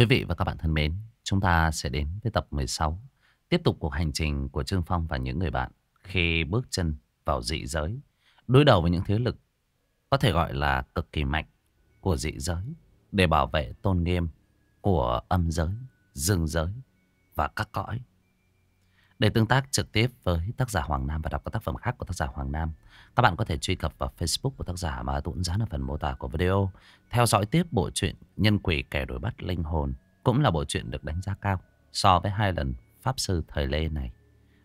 Quý vị và các bạn thân mến, chúng ta sẽ đến với tập 16, tiếp tục cuộc hành trình của Trương Phong và những người bạn khi bước chân vào dị giới, đối đầu với những thế lực có thể gọi là cực kỳ mạnh của dị giới để bảo vệ tôn nghiêm của âm giới, dương giới và các cõi để tương tác trực tiếp với tác giả Hoàng Nam và đọc các tác phẩm khác của tác giả Hoàng Nam, các bạn có thể truy cập vào Facebook của tác giả mà tôi cũng dán ở phần mô tả của video. Theo dõi tiếp bộ truyện Nhân quỷ kẻ đuổi bắt linh hồn cũng là bộ truyện được đánh giá cao so với hai lần Pháp sư thời Lê này.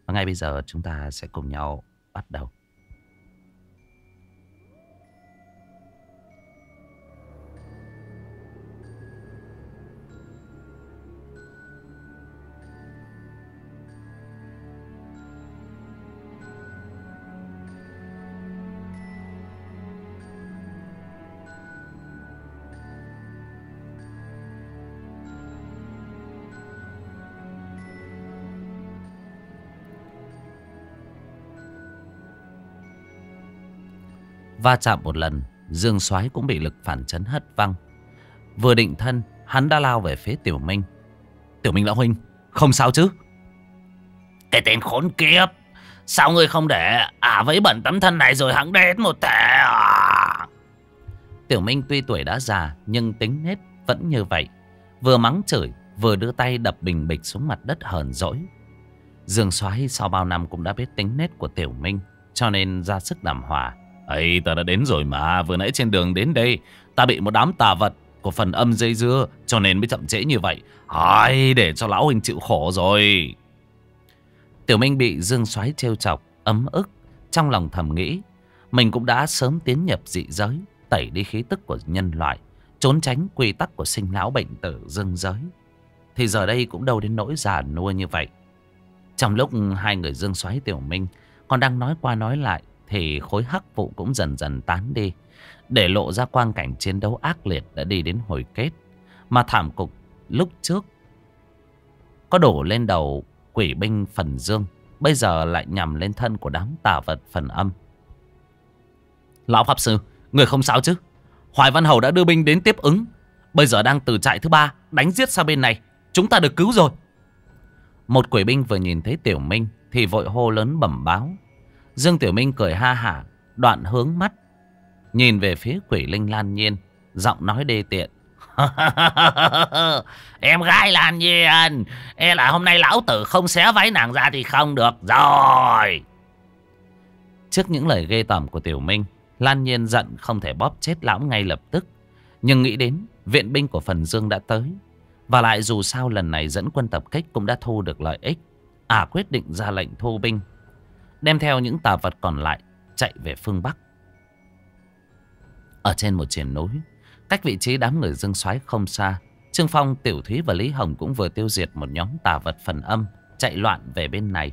Và ngay bây giờ chúng ta sẽ cùng nhau bắt đầu. Va chạm một lần, Dương Soái cũng bị lực phản chấn hất văng. Vừa định thân, hắn đã lao về phía Tiểu Minh. Tiểu Minh lão huynh, không sao chứ? Cái tên khốn kiếp, sao ngươi không để à với bẩn tấm thân này rồi hắn đét một thể à? Tiểu Minh tuy tuổi đã già nhưng tính nết vẫn như vậy. Vừa mắng chửi, vừa đưa tay đập bình bịch xuống mặt đất hờn dỗi. Dương Soái sau bao năm cũng đã biết tính nết của Tiểu Minh, cho nên ra sức làm hòa ấy ta đã đến rồi mà Vừa nãy trên đường đến đây Ta bị một đám tà vật của phần âm dây dưa Cho nên mới chậm trễ như vậy Ai để cho lão huynh chịu khổ rồi Tiểu Minh bị Dương xoáy trêu chọc Ấm ức Trong lòng thầm nghĩ Mình cũng đã sớm tiến nhập dị giới Tẩy đi khí tức của nhân loại Trốn tránh quy tắc của sinh lão bệnh tử dương giới Thì giờ đây cũng đâu đến nỗi già nua như vậy Trong lúc hai người Dương xoáy Tiểu Minh Còn đang nói qua nói lại thì khối hắc vụ cũng dần dần tán đi, để lộ ra quang cảnh chiến đấu ác liệt đã đi đến hồi kết. Mà thảm cục lúc trước có đổ lên đầu quỷ binh phần dương, bây giờ lại nhằm lên thân của đám tà vật phần âm. Lão Pháp Sư, người không sao chứ? Hoài Văn Hầu đã đưa binh đến tiếp ứng, bây giờ đang từ trại thứ ba đánh giết sang bên này, chúng ta được cứu rồi. Một quỷ binh vừa nhìn thấy Tiểu Minh thì vội hô lớn bẩm báo. Dương Tiểu Minh cười ha hả, đoạn hướng mắt. Nhìn về phía quỷ linh Lan Nhiên, giọng nói đê tiện. em gái Lan Nhiên, e là hôm nay lão tử không xé váy nàng ra thì không được rồi. Trước những lời ghê tởm của Tiểu Minh, Lan Nhiên giận không thể bóp chết lão ngay lập tức. Nhưng nghĩ đến, viện binh của phần Dương đã tới. Và lại dù sao lần này dẫn quân tập kích cũng đã thu được lợi ích. À quyết định ra lệnh thu binh đem theo những tà vật còn lại chạy về phương Bắc. Ở trên một triển núi, cách vị trí đám người dương xoáy không xa, Trương Phong, Tiểu Thúy và Lý Hồng cũng vừa tiêu diệt một nhóm tà vật phần âm chạy loạn về bên này.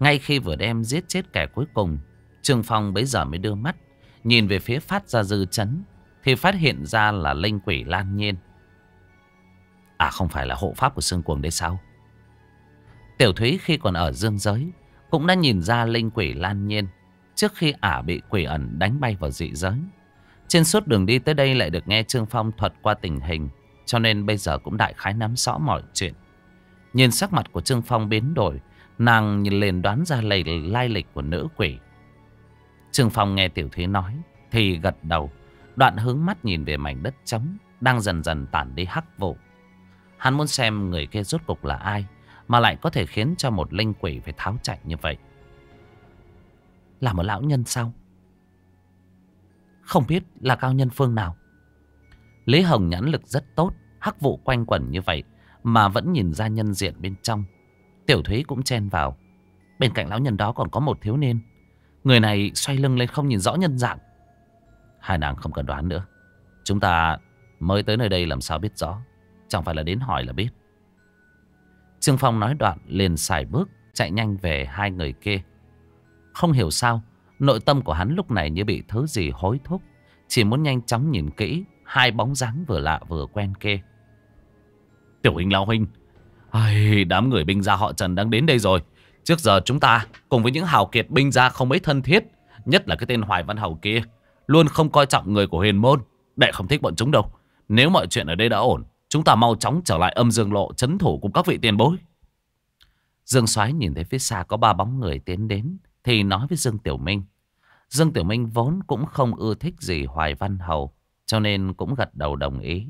Ngay khi vừa đem giết chết kẻ cuối cùng, Trương Phong bấy giờ mới đưa mắt, nhìn về phía phát ra dư chấn, thì phát hiện ra là linh quỷ lan nhiên. À không phải là hộ pháp của Sương Cuồng đấy sao? Tiểu Thúy khi còn ở dương giới cũng đã nhìn ra linh quỷ Lan Nhiên trước khi ả bị quỷ ẩn đánh bay vào dị giới. Trên suốt đường đi tới đây lại được nghe Trương Phong thuật qua tình hình, cho nên bây giờ cũng đại khái nắm rõ mọi chuyện. Nhìn sắc mặt của Trương Phong biến đổi, nàng nhìn liền đoán ra lầy lai lịch của nữ quỷ. Trương Phong nghe Tiểu Thúy nói, thì gật đầu, đoạn hướng mắt nhìn về mảnh đất trống, đang dần dần tản đi hắc vụ. Hắn muốn xem người kia rốt cục là ai, mà lại có thể khiến cho một linh quỷ phải tháo chạy như vậy Là một lão nhân sao Không biết là cao nhân phương nào Lý Hồng nhãn lực rất tốt Hắc vụ quanh quẩn như vậy Mà vẫn nhìn ra nhân diện bên trong Tiểu Thúy cũng chen vào Bên cạnh lão nhân đó còn có một thiếu niên Người này xoay lưng lên không nhìn rõ nhân dạng Hai nàng không cần đoán nữa Chúng ta mới tới nơi đây làm sao biết rõ Chẳng phải là đến hỏi là biết Trương Phong nói đoạn liền xài bước chạy nhanh về hai người kia. Không hiểu sao, nội tâm của hắn lúc này như bị thứ gì hối thúc. Chỉ muốn nhanh chóng nhìn kỹ hai bóng dáng vừa lạ vừa quen kia. Tiểu huynh lão huynh, Ai, đám người binh gia họ Trần đang đến đây rồi. Trước giờ chúng ta cùng với những hào kiệt binh gia không mấy thân thiết, nhất là cái tên Hoài Văn Hầu kia, luôn không coi trọng người của huyền môn. Đệ không thích bọn chúng đâu. Nếu mọi chuyện ở đây đã ổn, Chúng ta mau chóng trở lại âm dương lộ chấn thủ cùng các vị tiền bối. Dương Soái nhìn thấy phía xa có ba bóng người tiến đến thì nói với Dương Tiểu Minh. Dương Tiểu Minh vốn cũng không ưa thích gì Hoài Văn Hầu cho nên cũng gật đầu đồng ý.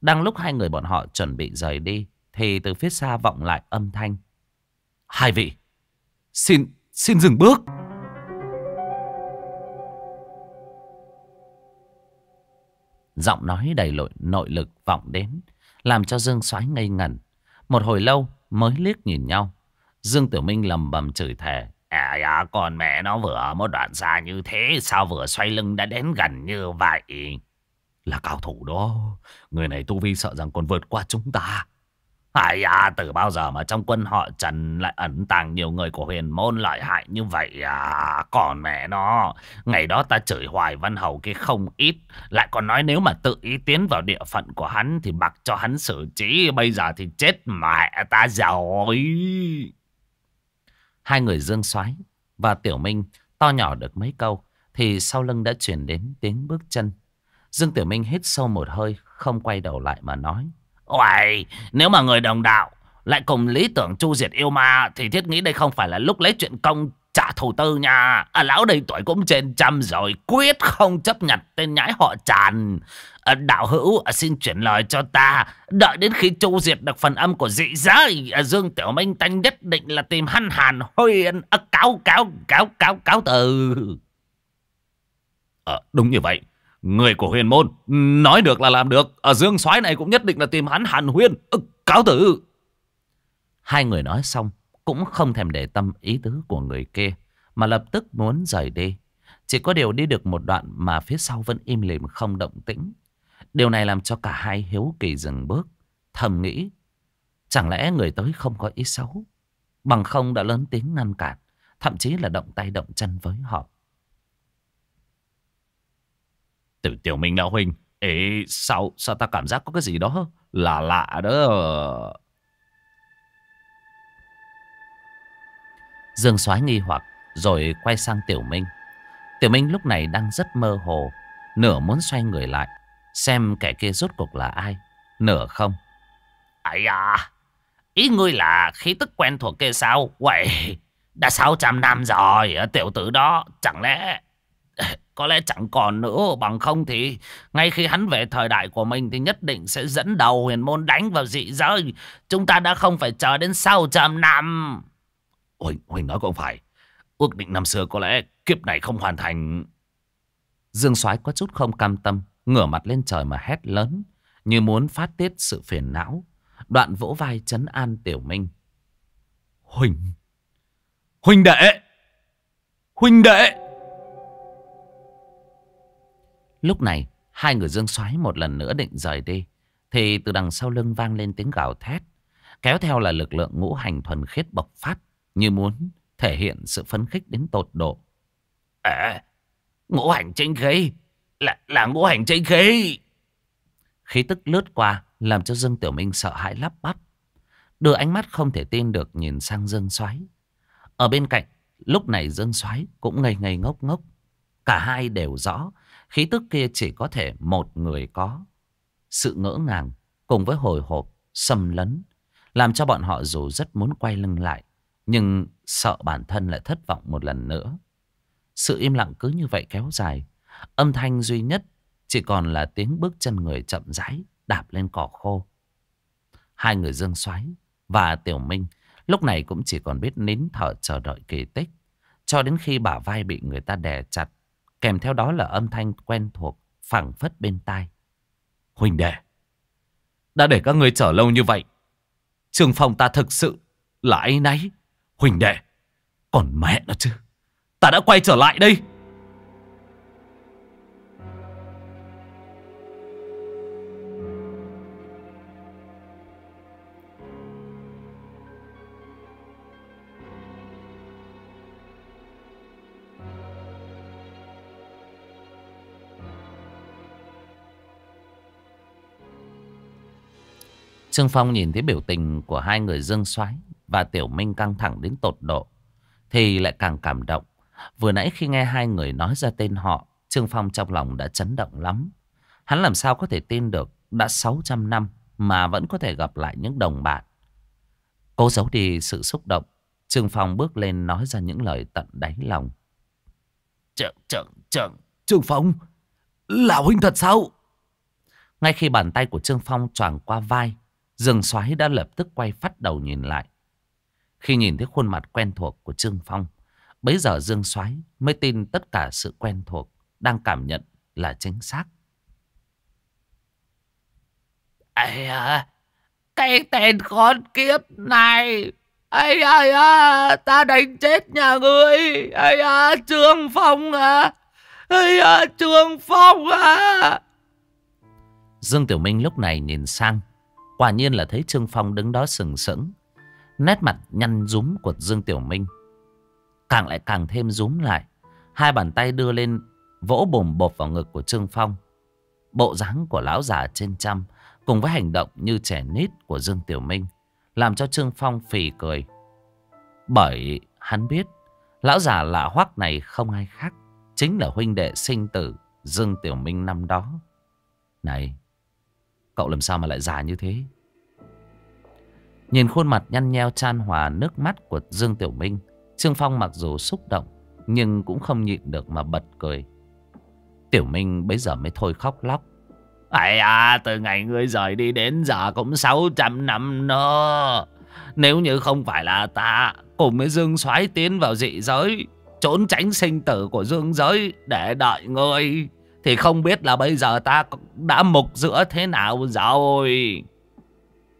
Đang lúc hai người bọn họ chuẩn bị rời đi thì từ phía xa vọng lại âm thanh. Hai vị, xin, xin dừng bước. Giọng nói đầy lội, nội lực vọng đến Làm cho Dương xoái ngây ngẩn Một hồi lâu mới liếc nhìn nhau Dương Tiểu Minh lầm bầm chửi thề À dạ, con mẹ nó vừa ở một đoạn xa như thế Sao vừa xoay lưng đã đến gần như vậy Là cao thủ đó Người này tu vi sợ rằng còn vượt qua chúng ta Ai à, từ bao giờ mà trong quân họ Trần lại ẩn tàng nhiều người của huyền môn lợi hại như vậy à? Còn mẹ nó, ngày đó ta chửi hoài văn hầu kia không ít. Lại còn nói nếu mà tự ý tiến vào địa phận của hắn thì mặc cho hắn xử trí. Bây giờ thì chết mẹ ta rồi. Hai người Dương Soái và Tiểu Minh to nhỏ được mấy câu thì sau lưng đã chuyển đến tiếng bước chân. Dương Tiểu Minh hít sâu một hơi, không quay đầu lại mà nói. Uầy, nếu mà người đồng đạo lại cùng lý tưởng chu diệt yêu ma thì thiết nghĩ đây không phải là lúc lấy chuyện công trả thù tư nha. À, lão đây tuổi cũng trên trăm rồi, quyết không chấp nhận tên nhãi họ tràn. À, đạo hữu à, xin chuyển lời cho ta, đợi đến khi chu diệt được phần âm của dị giới, à, Dương Tiểu Minh Tanh nhất định là tìm hăn hàn huyền à, cáo cáo cáo cáo cáo từ. À, đúng như vậy, Người của huyền môn Nói được là làm được Ở dương soái này cũng nhất định là tìm hắn hàn huyên ừ, Cáo tử Hai người nói xong Cũng không thèm để tâm ý tứ của người kia Mà lập tức muốn rời đi Chỉ có điều đi được một đoạn Mà phía sau vẫn im lìm không động tĩnh Điều này làm cho cả hai hiếu kỳ dừng bước Thầm nghĩ Chẳng lẽ người tới không có ý xấu Bằng không đã lớn tiếng ngăn cản Thậm chí là động tay động chân với họ Tiểu, tiểu Minh lão huynh ấy sao sao ta cảm giác có cái gì đó Là lạ đó Dương soái nghi hoặc Rồi quay sang Tiểu Minh Tiểu Minh lúc này đang rất mơ hồ Nửa muốn xoay người lại Xem kẻ kia rốt cuộc là ai Nửa không Ây à Ý ngươi là khí tức quen thuộc kia sao Uầy Đã sáu trăm năm rồi Tiểu tử đó Chẳng lẽ Có lẽ chẳng còn nữa bằng không thì ngay khi hắn về thời đại của mình thì nhất định sẽ dẫn đầu huyền môn đánh vào dị giới. Chúng ta đã không phải chờ đến sau trăm năm. Huỳnh, Huỳnh nói cũng phải. Ước định năm xưa có lẽ kiếp này không hoàn thành. Dương soái có chút không cam tâm, ngửa mặt lên trời mà hét lớn, như muốn phát tiết sự phiền não. Đoạn vỗ vai chấn an Tiểu Minh. Huỳnh! Huỳnh đệ! Huỳnh đệ! Lúc này, hai người dương xoáy một lần nữa định rời đi. Thì từ đằng sau lưng vang lên tiếng gào thét. Kéo theo là lực lượng ngũ hành thuần khiết bộc phát. Như muốn thể hiện sự phấn khích đến tột độ. À, ngũ hành chính khí. Là, là ngũ hành chính khí. Khí tức lướt qua làm cho Dương Tiểu Minh sợ hãi lắp bắp. Đưa ánh mắt không thể tin được nhìn sang Dương Xoáy. Ở bên cạnh, lúc này Dương Xoáy cũng ngây ngây ngốc ngốc. Cả hai đều rõ Khí tức kia chỉ có thể một người có. Sự ngỡ ngàng cùng với hồi hộp, xâm lấn, làm cho bọn họ dù rất muốn quay lưng lại, nhưng sợ bản thân lại thất vọng một lần nữa. Sự im lặng cứ như vậy kéo dài, âm thanh duy nhất chỉ còn là tiếng bước chân người chậm rãi đạp lên cỏ khô. Hai người Dương xoáy và Tiểu Minh lúc này cũng chỉ còn biết nín thở chờ đợi kỳ tích, cho đến khi bả vai bị người ta đè chặt Kèm theo đó là âm thanh quen thuộc phảng phất bên tai. Huỳnh đệ, đã để các ngươi chờ lâu như vậy. Trường phòng ta thực sự là ấy náy. Huỳnh đệ, còn mẹ nó chứ. Ta đã quay trở lại đây. Trương Phong nhìn thấy biểu tình của hai người Dương Soái và Tiểu Minh căng thẳng đến tột độ. Thì lại càng cảm động. Vừa nãy khi nghe hai người nói ra tên họ, Trương Phong trong lòng đã chấn động lắm. Hắn làm sao có thể tin được đã 600 năm mà vẫn có thể gặp lại những đồng bạn. Cố giấu đi sự xúc động, Trương Phong bước lên nói ra những lời tận đáy lòng. Trượng, trượng, trượng, Trương Phong, lão huynh thật sao? Ngay khi bàn tay của Trương Phong choàng qua vai, Dương Soái đã lập tức quay phát đầu nhìn lại. Khi nhìn thấy khuôn mặt quen thuộc của Trương Phong, bấy giờ Dương Soái mới tin tất cả sự quen thuộc đang cảm nhận là chính xác. Ây à, cái tên khốn kiếp này, ây à, à ta đánh chết nhà ngươi, ây à, Trương Phong à, ây à, Trương Phong à. Dương Tiểu Minh lúc này nhìn sang, Quả nhiên là thấy Trương Phong đứng đó sừng sững. Nét mặt nhăn rúm của Dương Tiểu Minh. Càng lại càng thêm rúm lại. Hai bàn tay đưa lên vỗ bồm bộp vào ngực của Trương Phong. Bộ dáng của lão già trên trăm cùng với hành động như trẻ nít của Dương Tiểu Minh làm cho Trương Phong phì cười. Bởi hắn biết lão già lạ hoắc này không ai khác chính là huynh đệ sinh tử Dương Tiểu Minh năm đó. Này, Cậu làm sao mà lại già như thế Nhìn khuôn mặt nhăn nheo chan hòa nước mắt của Dương Tiểu Minh Trương Phong mặc dù xúc động Nhưng cũng không nhịn được mà bật cười Tiểu Minh bấy giờ mới thôi khóc lóc Ây à từ ngày ngươi rời đi đến giờ cũng 600 năm nữa Nếu như không phải là ta Cùng với Dương soái tiến vào dị giới Trốn tránh sinh tử của Dương giới Để đợi ngươi thì không biết là bây giờ ta đã mục giữa thế nào rồi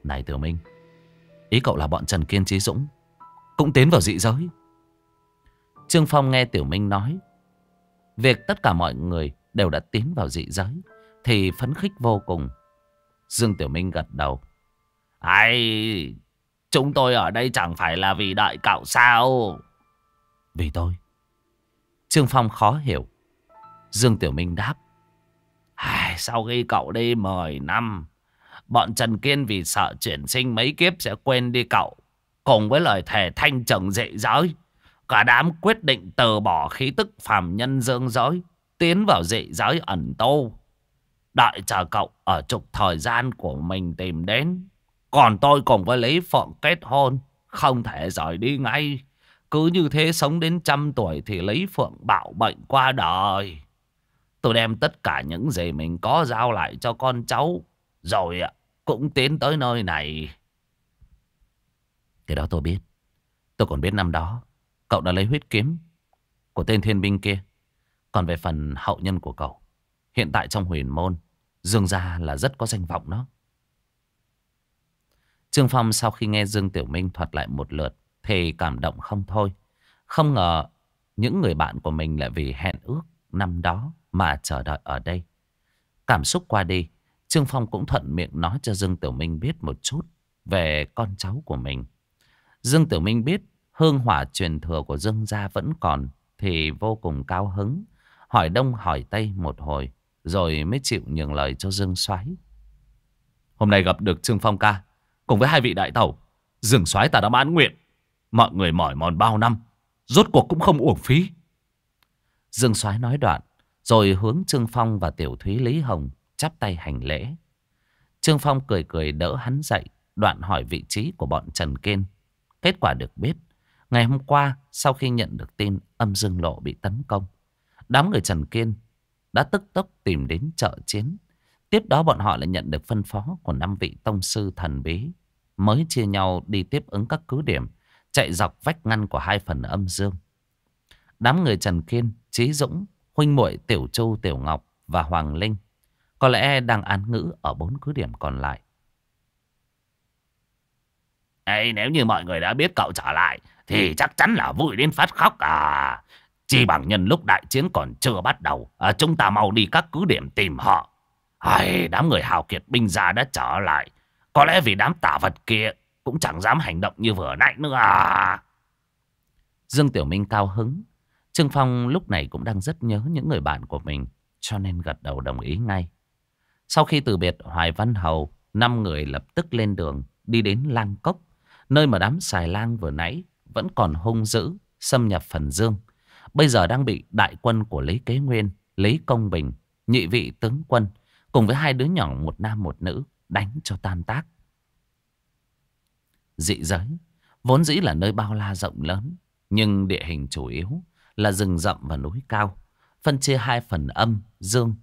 Này tiểu Minh Ý cậu là bọn Trần Kiên Trí Dũng Cũng tiến vào dị giới Trương Phong nghe Tiểu Minh nói Việc tất cả mọi người đều đã tiến vào dị giới Thì phấn khích vô cùng Dương Tiểu Minh gật đầu Ai Chúng tôi ở đây chẳng phải là vì đợi cậu sao Vì tôi Trương Phong khó hiểu Dương Tiểu Minh đáp. Ai, sau khi cậu đi mời năm, bọn Trần Kiên vì sợ chuyển sinh mấy kiếp sẽ quên đi cậu. Cùng với lời thề thanh trần dệ giới, cả đám quyết định từ bỏ khí tức phàm nhân dương giới, tiến vào dị giới ẩn tu. Đợi chờ cậu ở trục thời gian của mình tìm đến. Còn tôi cùng với Lý Phượng kết hôn, không thể rời đi ngay. Cứ như thế sống đến trăm tuổi thì Lý Phượng bạo bệnh qua đời. Tôi đem tất cả những gì mình có giao lại cho con cháu. Rồi ạ, cũng tiến tới nơi này. Cái đó tôi biết. Tôi còn biết năm đó, cậu đã lấy huyết kiếm của tên thiên binh kia. Còn về phần hậu nhân của cậu, hiện tại trong huyền môn, Dương Gia là rất có danh vọng đó. Trương Phong sau khi nghe Dương Tiểu Minh thuật lại một lượt thì cảm động không thôi. Không ngờ những người bạn của mình lại vì hẹn ước năm đó mà chờ đợi ở đây. Cảm xúc qua đi, Trương Phong cũng thuận miệng nói cho Dương Tiểu Minh biết một chút về con cháu của mình. Dương Tiểu Minh biết hương hỏa truyền thừa của Dương gia vẫn còn thì vô cùng cao hứng. Hỏi đông hỏi tây một hồi rồi mới chịu nhường lời cho Dương Soái. Hôm nay gặp được Trương Phong ca cùng với hai vị đại tẩu, Dương Soái ta đã mãn nguyện. Mọi người mỏi mòn bao năm, rốt cuộc cũng không uổng phí. Dương Soái nói đoạn, rồi hướng Trương Phong và Tiểu Thúy Lý Hồng chắp tay hành lễ. Trương Phong cười cười đỡ hắn dậy, đoạn hỏi vị trí của bọn Trần Kiên. Kết quả được biết, ngày hôm qua sau khi nhận được tin âm dương lộ bị tấn công, đám người Trần Kiên đã tức tốc tìm đến chợ chiến. Tiếp đó bọn họ lại nhận được phân phó của năm vị tông sư thần bí, mới chia nhau đi tiếp ứng các cứ điểm, chạy dọc vách ngăn của hai phần âm dương. Đám người Trần Kiên, Trí Dũng huynh muội Tiểu Châu, Tiểu Ngọc và Hoàng Linh có lẽ đang án ngữ ở bốn cứ điểm còn lại. Ê, nếu như mọi người đã biết cậu trở lại thì chắc chắn là vui đến phát khóc à. Chỉ bằng nhân lúc đại chiến còn chưa bắt đầu, à, chúng ta mau đi các cứ điểm tìm họ. Ai, đám người hào kiệt binh gia đã trở lại. Có lẽ vì đám tả vật kia cũng chẳng dám hành động như vừa nãy nữa à. Dương Tiểu Minh cao hứng Trương Phong lúc này cũng đang rất nhớ những người bạn của mình, cho nên gật đầu đồng ý ngay. Sau khi từ biệt Hoài Văn Hầu, năm người lập tức lên đường đi đến Lang Cốc, nơi mà đám xài lang vừa nãy vẫn còn hung dữ, xâm nhập phần dương. Bây giờ đang bị đại quân của Lý Kế Nguyên, Lý Công Bình, nhị vị tướng quân, cùng với hai đứa nhỏ một nam một nữ, đánh cho tan tác. Dị giới, vốn dĩ là nơi bao la rộng lớn, nhưng địa hình chủ yếu là rừng rậm và núi cao. Phân chia hai phần âm, dương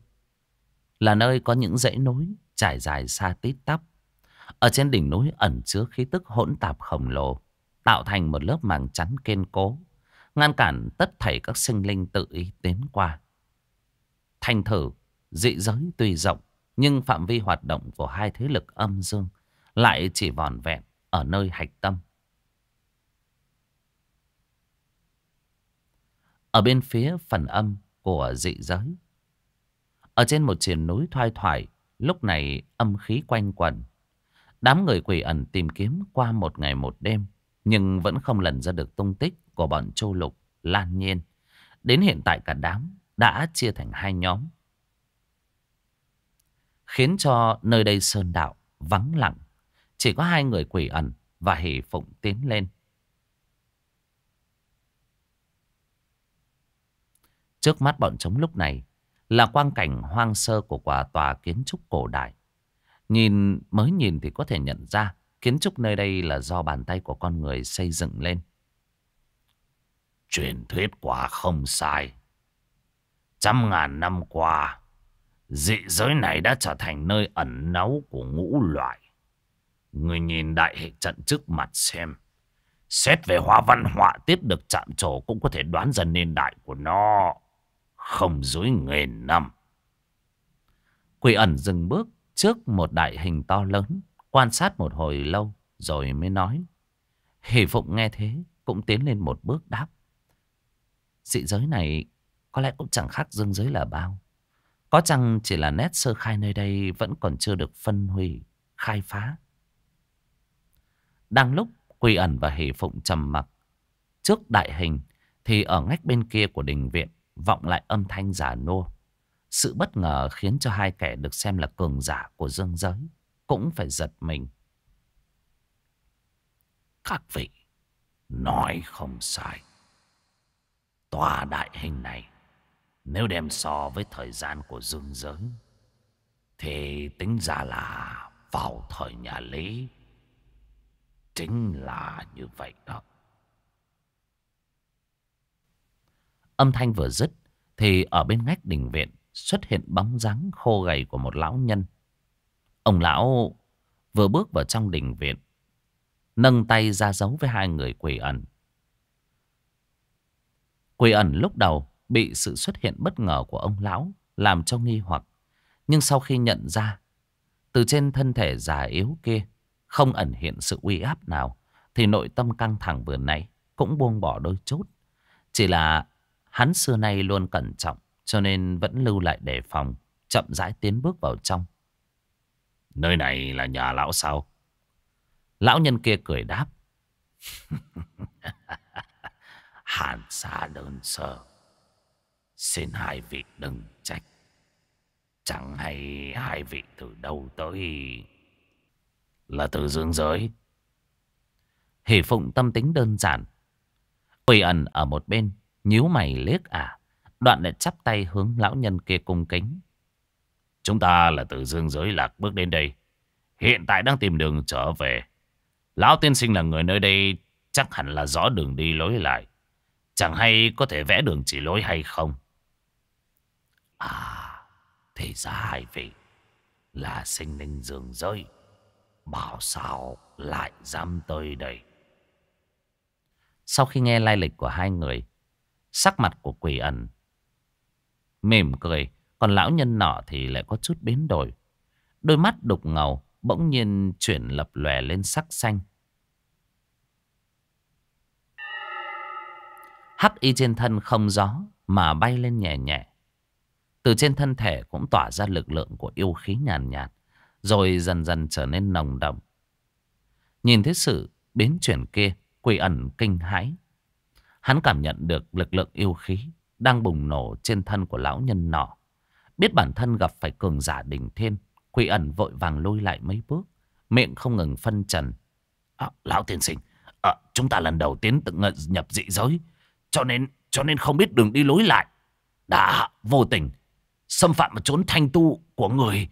là nơi có những dãy núi trải dài xa tít tắp. Ở trên đỉnh núi ẩn chứa khí tức hỗn tạp khổng lồ, tạo thành một lớp màng chắn kiên cố, ngăn cản tất thảy các sinh linh tự ý tiến qua. Thành thử, dị giới tuy rộng, nhưng phạm vi hoạt động của hai thế lực âm dương lại chỉ vòn vẹn ở nơi hạch tâm. Ở bên phía phần âm của dị giới Ở trên một triển núi thoai thoải Lúc này âm khí quanh quẩn Đám người quỷ ẩn tìm kiếm qua một ngày một đêm Nhưng vẫn không lần ra được tung tích của bọn châu lục Lan nhiên Đến hiện tại cả đám đã chia thành hai nhóm Khiến cho nơi đây sơn đạo vắng lặng Chỉ có hai người quỷ ẩn và hỷ phụng tiến lên Trước mắt bọn chúng lúc này là quang cảnh hoang sơ của quả tòa kiến trúc cổ đại. Nhìn mới nhìn thì có thể nhận ra kiến trúc nơi đây là do bàn tay của con người xây dựng lên. Truyền thuyết quả không sai. Trăm ngàn năm qua, dị giới này đã trở thành nơi ẩn náu của ngũ loại. Người nhìn đại hệ trận trước mặt xem. Xét về hoa văn họa tiết được chạm trổ cũng có thể đoán dần niên đại của nó không dối nghề năm. Quỷ ẩn dừng bước trước một đại hình to lớn, quan sát một hồi lâu rồi mới nói. Hỷ Phụng nghe thế cũng tiến lên một bước đáp. Dị giới này có lẽ cũng chẳng khác dương giới là bao. Có chăng chỉ là nét sơ khai nơi đây vẫn còn chưa được phân hủy, khai phá. Đang lúc Quy ẩn và Hỷ Phụng trầm mặc trước đại hình thì ở ngách bên kia của đình viện vọng lại âm thanh giả nô. Sự bất ngờ khiến cho hai kẻ được xem là cường giả của dương giới cũng phải giật mình. Các vị, nói không sai. Tòa đại hình này, nếu đem so với thời gian của dương giới, thì tính ra là vào thời nhà Lý. Chính là như vậy đó. Âm thanh vừa dứt thì ở bên ngách đình viện xuất hiện bóng dáng khô gầy của một lão nhân. Ông lão vừa bước vào trong đình viện, nâng tay ra dấu với hai người quỷ ẩn. Quỷ ẩn lúc đầu bị sự xuất hiện bất ngờ của ông lão làm cho nghi hoặc. Nhưng sau khi nhận ra, từ trên thân thể già yếu kia không ẩn hiện sự uy áp nào, thì nội tâm căng thẳng vừa nãy cũng buông bỏ đôi chút. Chỉ là Hắn xưa nay luôn cẩn trọng cho nên vẫn lưu lại đề phòng, chậm rãi tiến bước vào trong. Nơi này là nhà lão sao? Lão nhân kia cười đáp. Hàn xa đơn sơ. Xin hai vị đừng trách. Chẳng hay hai vị từ đâu tới là từ dương giới. Hỷ phụng tâm tính đơn giản. Quỳ ẩn ở một bên nhíu mày liếc À. Đoạn lại chắp tay hướng lão nhân kia cung kính. Chúng ta là từ dương giới lạc bước đến đây. Hiện tại đang tìm đường trở về. Lão tiên sinh là người nơi đây chắc hẳn là rõ đường đi lối lại. Chẳng hay có thể vẽ đường chỉ lối hay không. À, thì ra hai vị là sinh linh dương giới. Bảo sao lại dám tới đây. Sau khi nghe lai lịch của hai người, Sắc mặt của quỷ ẩn Mỉm cười Còn lão nhân nọ thì lại có chút biến đổi Đôi mắt đục ngầu Bỗng nhiên chuyển lập lòe lên sắc xanh Hắc y trên thân không gió Mà bay lên nhẹ nhẹ Từ trên thân thể cũng tỏa ra lực lượng Của yêu khí nhàn nhạt, nhạt Rồi dần dần trở nên nồng đậm Nhìn thấy sự biến chuyển kia Quỷ ẩn kinh hãi Hắn cảm nhận được lực lượng yêu khí đang bùng nổ trên thân của lão nhân nọ. Biết bản thân gặp phải cường giả đỉnh thiên, quỷ ẩn vội vàng lôi lại mấy bước, miệng không ngừng phân trần. À, lão tiên sinh, à, chúng ta lần đầu tiến tự nhập dị giới, cho nên cho nên không biết đường đi lối lại. Đã vô tình, xâm phạm vào chốn thanh tu của người.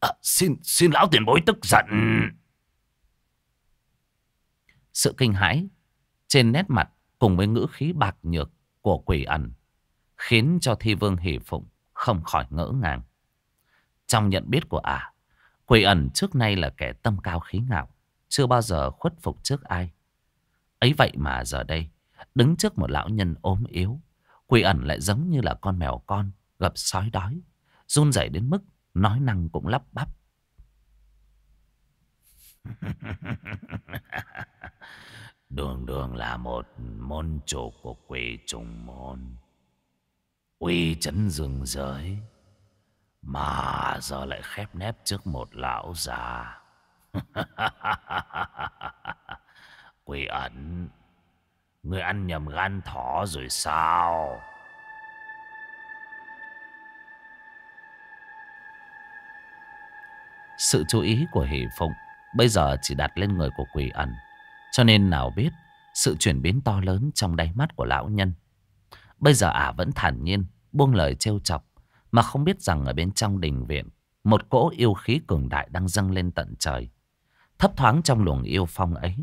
À, xin xin lão tiền bối tức giận. Sự kinh hãi trên nét mặt cùng với ngữ khí bạc nhược của quỷ ẩn khiến cho thi vương hỷ phụng không khỏi ngỡ ngàng. Trong nhận biết của ả, quỷ ẩn trước nay là kẻ tâm cao khí ngạo, chưa bao giờ khuất phục trước ai. Ấy vậy mà giờ đây, đứng trước một lão nhân ốm yếu, quỷ ẩn lại giống như là con mèo con gặp sói đói, run rẩy đến mức nói năng cũng lắp bắp. Đường đường là một môn chủ của quỷ trùng môn Uy chấn rừng giới Mà giờ lại khép nép trước một lão già Quỷ ẩn Người ăn nhầm gan thỏ rồi sao Sự chú ý của Hỷ Phụng Bây giờ chỉ đặt lên người của quỷ ẩn cho nên nào biết sự chuyển biến to lớn trong đáy mắt của lão nhân. Bây giờ ả vẫn thản nhiên, buông lời trêu chọc, mà không biết rằng ở bên trong đình viện, một cỗ yêu khí cường đại đang dâng lên tận trời. Thấp thoáng trong luồng yêu phong ấy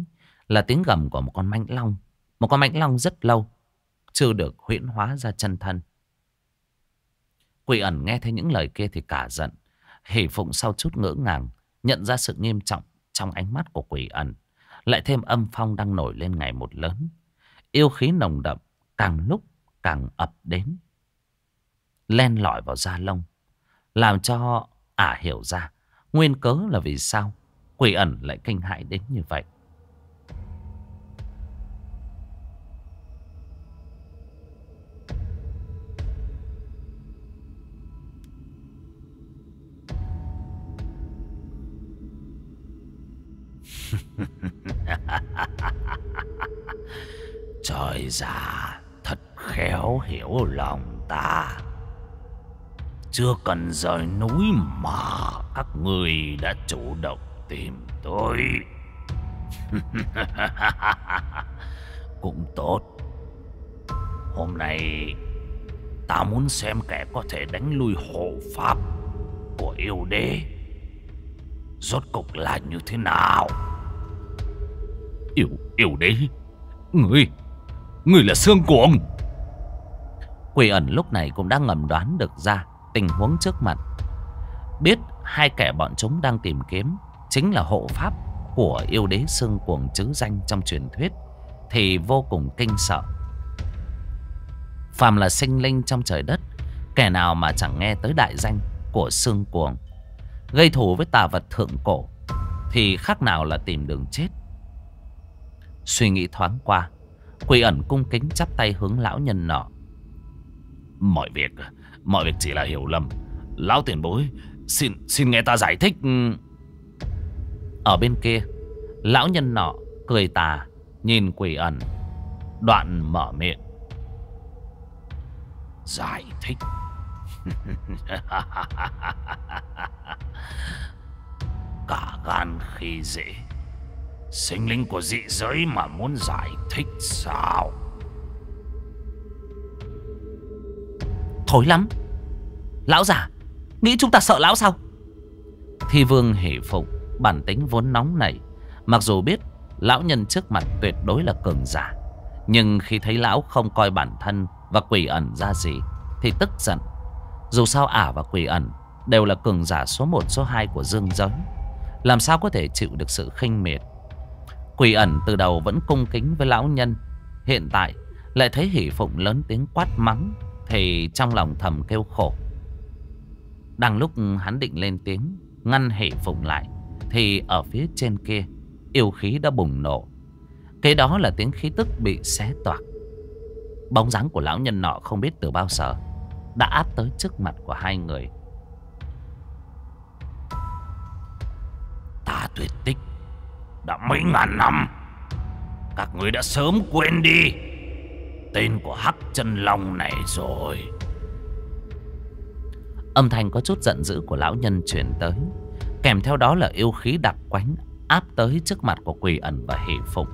là tiếng gầm của một con mãnh long. Một con mãnh long rất lâu, chưa được huyễn hóa ra chân thân. Quỷ ẩn nghe thấy những lời kia thì cả giận. Hỷ phụng sau chút ngỡ ngàng, nhận ra sự nghiêm trọng trong ánh mắt của quỷ ẩn. Lại thêm âm phong đang nổi lên ngày một lớn. Yêu khí nồng đậm càng lúc càng ập đến. Len lỏi vào da lông. Làm cho ả à hiểu ra nguyên cớ là vì sao quỷ ẩn lại kinh hãi đến như vậy. Trời già thật khéo hiểu lòng ta Chưa cần rời núi mà các người đã chủ động tìm tôi Cũng tốt Hôm nay ta muốn xem kẻ có thể đánh lui hộ pháp của yêu đế Rốt cục là như thế nào Yểu, Yểu đế người người là xương cuồng Quỷ ẩn lúc này cũng đã ngầm đoán được ra tình huống trước mặt Biết hai kẻ bọn chúng đang tìm kiếm Chính là hộ pháp của yêu đế xương cuồng chữ danh trong truyền thuyết Thì vô cùng kinh sợ Phàm là sinh linh trong trời đất Kẻ nào mà chẳng nghe tới đại danh của xương cuồng Gây thù với tà vật thượng cổ Thì khác nào là tìm đường chết Suy nghĩ thoáng qua Quỳ ẩn cung kính chắp tay hướng lão nhân nọ Mọi việc Mọi việc chỉ là hiểu lầm Lão tiền bối Xin xin nghe ta giải thích Ở bên kia Lão nhân nọ cười tà Nhìn quỳ ẩn Đoạn mở miệng Giải thích Cả gan khi dễ Sinh linh của dị giới mà muốn giải thích sao Thối lắm Lão già, Nghĩ chúng ta sợ lão sao Thi vương hỉ phục Bản tính vốn nóng này Mặc dù biết lão nhân trước mặt tuyệt đối là cường giả Nhưng khi thấy lão không coi bản thân Và quỷ ẩn ra gì Thì tức giận Dù sao ả và quỷ ẩn Đều là cường giả số 1 số 2 của dương giới Làm sao có thể chịu được sự khinh mệt? Quỳ ẩn từ đầu vẫn cung kính với lão nhân Hiện tại lại thấy hỷ phụng lớn tiếng quát mắng Thì trong lòng thầm kêu khổ Đang lúc hắn định lên tiếng Ngăn hỷ phụng lại Thì ở phía trên kia Yêu khí đã bùng nổ Kế đó là tiếng khí tức bị xé toạc Bóng dáng của lão nhân nọ không biết từ bao giờ Đã áp tới trước mặt của hai người Ta tuyệt tích đã mấy ngàn năm Các người đã sớm quên đi Tên của Hắc chân Long này rồi Âm thanh có chút giận dữ của lão nhân truyền tới Kèm theo đó là yêu khí đặc quánh Áp tới trước mặt của Quỳ ẩn và hỷ phục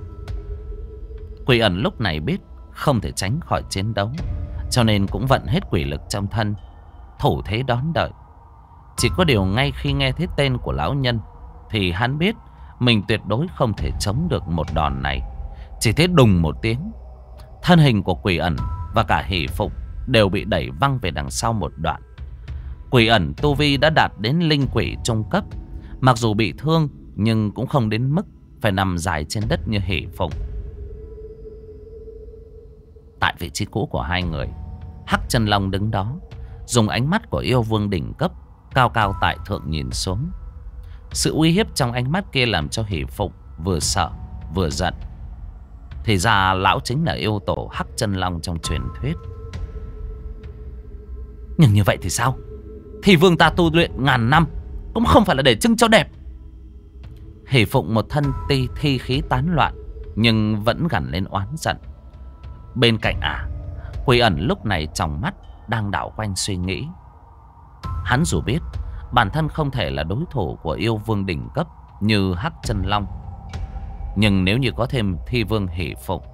Quỳ ẩn lúc này biết Không thể tránh khỏi chiến đấu Cho nên cũng vận hết quỷ lực trong thân Thủ thế đón đợi Chỉ có điều ngay khi nghe thấy tên của lão nhân Thì hắn biết mình tuyệt đối không thể chống được một đòn này Chỉ thế đùng một tiếng Thân hình của quỷ ẩn và cả hỷ phục Đều bị đẩy văng về đằng sau một đoạn Quỷ ẩn Tu Vi đã đạt đến linh quỷ trung cấp Mặc dù bị thương Nhưng cũng không đến mức Phải nằm dài trên đất như hỷ phục Tại vị trí cũ của hai người Hắc chân long đứng đó Dùng ánh mắt của yêu vương đỉnh cấp Cao cao tại thượng nhìn xuống sự uy hiếp trong ánh mắt kia làm cho hỷ phụng vừa sợ vừa giận. Thì ra lão chính là yêu tổ hắc chân long trong truyền thuyết. Nhưng như vậy thì sao? Thì vương ta tu luyện ngàn năm cũng không phải là để trưng cho đẹp. Hỷ phụng một thân ti thi khí tán loạn nhưng vẫn gằn lên oán giận. Bên cạnh ả, à, Huy ẩn lúc này trong mắt đang đảo quanh suy nghĩ. Hắn dù biết bản thân không thể là đối thủ của yêu vương đỉnh cấp như Hắc Chân Long. Nhưng nếu như có thêm thi vương hỷ phục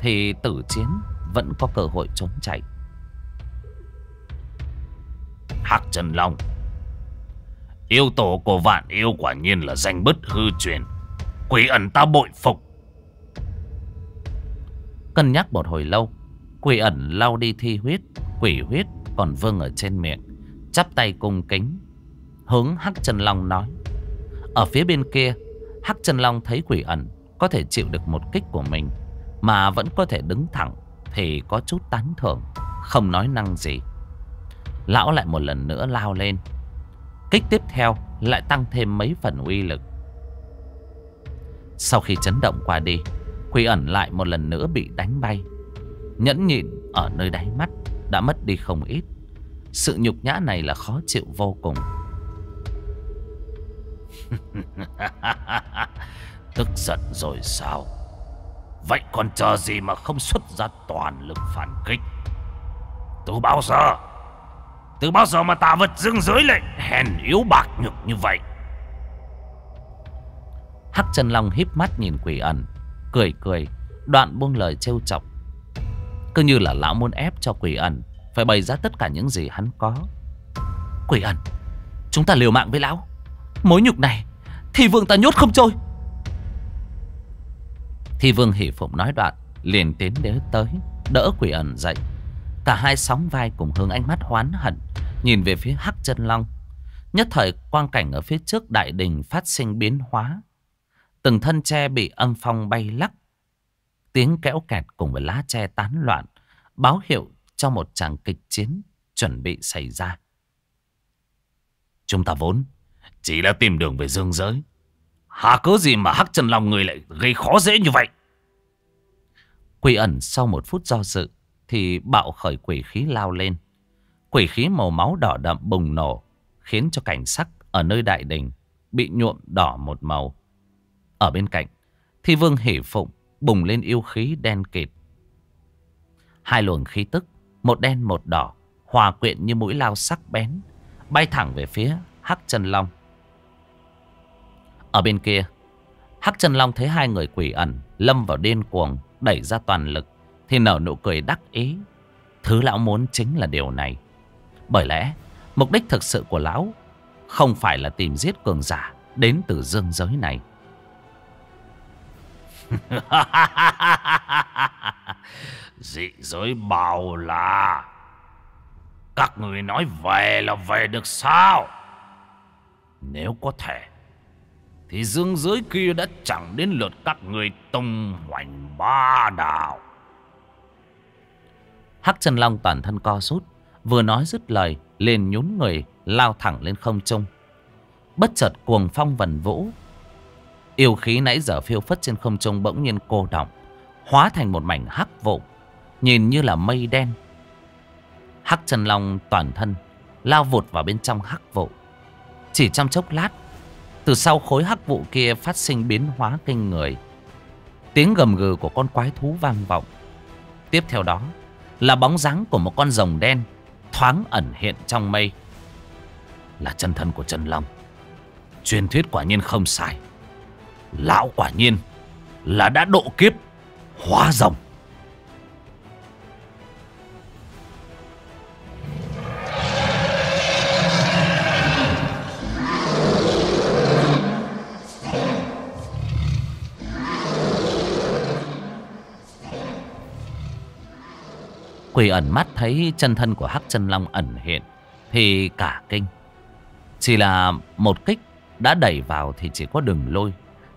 thì tử chiến vẫn có cơ hội trốn chạy. Hắc Trần Long Yêu tổ của vạn yêu quả nhiên là danh bất hư truyền Quỷ ẩn ta bội phục Cân nhắc một hồi lâu Quỷ ẩn lau đi thi huyết Quỷ huyết còn vương ở trên miệng Chắp tay cung kính hướng Hắc Trần Long nói. Ở phía bên kia, Hắc Trần Long thấy quỷ ẩn có thể chịu được một kích của mình mà vẫn có thể đứng thẳng thì có chút tán thưởng, không nói năng gì. Lão lại một lần nữa lao lên. Kích tiếp theo lại tăng thêm mấy phần uy lực. Sau khi chấn động qua đi, quỷ ẩn lại một lần nữa bị đánh bay. Nhẫn nhịn ở nơi đáy mắt đã mất đi không ít. Sự nhục nhã này là khó chịu vô cùng. Tức giận rồi sao Vậy còn chờ gì mà không xuất ra toàn lực phản kích Từ bao giờ Từ bao giờ mà tà vật dương giới lại hèn yếu bạc nhược như vậy Hắc chân long híp mắt nhìn quỷ ẩn Cười cười Đoạn buông lời trêu chọc Cứ như là lão muốn ép cho quỷ ẩn Phải bày ra tất cả những gì hắn có Quỷ ẩn Chúng ta liều mạng với lão Mối nhục này Thì vương ta nhốt không trôi Thì vương hỉ phục nói đoạn Liền tiến đến tới Đỡ quỷ ẩn dậy Cả hai sóng vai cùng hướng ánh mắt hoán hận Nhìn về phía hắc chân long Nhất thời quang cảnh ở phía trước đại đình Phát sinh biến hóa Từng thân tre bị âm phong bay lắc Tiếng kéo kẹt cùng với lá tre tán loạn Báo hiệu cho một tràng kịch chiến Chuẩn bị xảy ra Chúng ta vốn chỉ là tìm đường về dương giới Hà cớ gì mà hắc trần long người lại gây khó dễ như vậy Quỷ ẩn sau một phút do dự Thì bạo khởi quỷ khí lao lên Quỷ khí màu máu đỏ đậm bùng nổ Khiến cho cảnh sắc ở nơi đại đình Bị nhuộm đỏ một màu Ở bên cạnh thì vương hỉ phụng bùng lên yêu khí đen kịt Hai luồng khí tức Một đen một đỏ Hòa quyện như mũi lao sắc bén Bay thẳng về phía hắc trần long ở bên kia, Hắc chân Long thấy hai người quỷ ẩn lâm vào điên cuồng, đẩy ra toàn lực, thì nở nụ cười đắc ý. Thứ lão muốn chính là điều này. Bởi lẽ, mục đích thực sự của lão không phải là tìm giết cường giả đến từ dương giới này. Dị giới bảo là Các người nói về là về được sao Nếu có thể thì dương giới kia đã chẳng đến lượt các người tung hoành ba đạo Hắc chân long toàn thân co rút Vừa nói dứt lời liền nhún người lao thẳng lên không trung Bất chợt cuồng phong vần vũ Yêu khí nãy giờ phiêu phất trên không trung bỗng nhiên cô động Hóa thành một mảnh hắc vụ Nhìn như là mây đen Hắc chân long toàn thân lao vụt vào bên trong hắc vụ. Chỉ trong chốc lát, từ sau khối hắc vụ kia phát sinh biến hóa kinh người. Tiếng gầm gừ của con quái thú vang vọng. Tiếp theo đó là bóng dáng của một con rồng đen thoáng ẩn hiện trong mây. Là chân thân của chân Long. Truyền thuyết quả nhiên không sai. Lão quả nhiên là đã độ kiếp hóa rồng. Quỷ ẩn mắt thấy chân thân của Hắc chân Long ẩn hiện Thì cả kinh Chỉ là một kích đã đẩy vào thì chỉ có đường lôi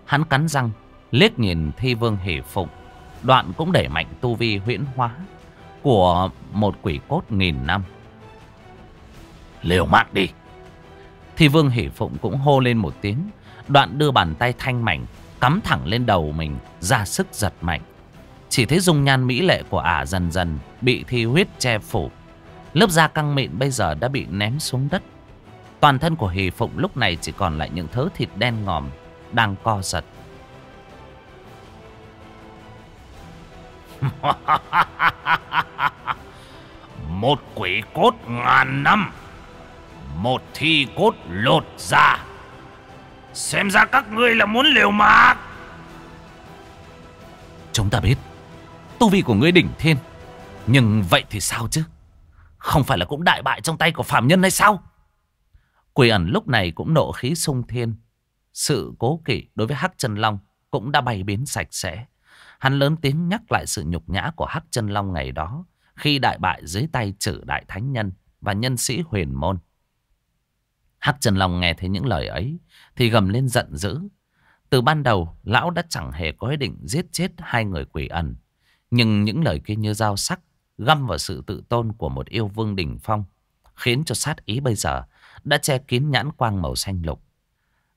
Hắn cắn răng Liếc nhìn thi vương hỉ phụng Đoạn cũng đẩy mạnh tu vi huyễn hóa Của một quỷ cốt nghìn năm Liều mạng đi Thi vương hỉ phụng cũng hô lên một tiếng Đoạn đưa bàn tay thanh mảnh Cắm thẳng lên đầu mình Ra sức giật mạnh chỉ thấy dung nhan mỹ lệ của ả dần dần bị thi huyết che phủ. Lớp da căng mịn bây giờ đã bị ném xuống đất. Toàn thân của Hì Phụng lúc này chỉ còn lại những thớ thịt đen ngòm đang co giật. một quỷ cốt ngàn năm, một thi cốt lột ra Xem ra các ngươi là muốn liều mạng. Chúng ta biết tu vi của ngươi đỉnh thiên Nhưng vậy thì sao chứ Không phải là cũng đại bại trong tay của phạm nhân hay sao Quỷ ẩn lúc này cũng nộ khí sung thiên Sự cố kỵ đối với Hắc chân Long Cũng đã bay biến sạch sẽ Hắn lớn tiếng nhắc lại sự nhục nhã của Hắc chân Long ngày đó Khi đại bại dưới tay trừ đại thánh nhân Và nhân sĩ huyền môn Hắc Trần Long nghe thấy những lời ấy thì gầm lên giận dữ. Từ ban đầu, lão đã chẳng hề có ý định giết chết hai người quỷ ẩn. Nhưng những lời kia như dao sắc Găm vào sự tự tôn của một yêu vương đỉnh phong Khiến cho sát ý bây giờ Đã che kín nhãn quang màu xanh lục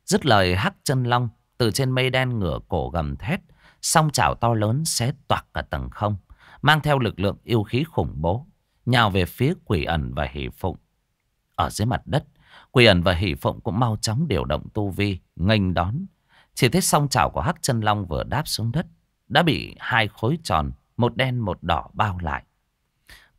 Dứt lời hắc chân long Từ trên mây đen ngửa cổ gầm thét Song chảo to lớn xé toạc cả tầng không Mang theo lực lượng yêu khí khủng bố Nhào về phía quỷ ẩn và hỷ phụng Ở dưới mặt đất Quỷ ẩn và hỷ phụng cũng mau chóng điều động tu vi nghênh đón Chỉ thấy song chảo của hắc chân long vừa đáp xuống đất Đã bị hai khối tròn một đen một đỏ bao lại.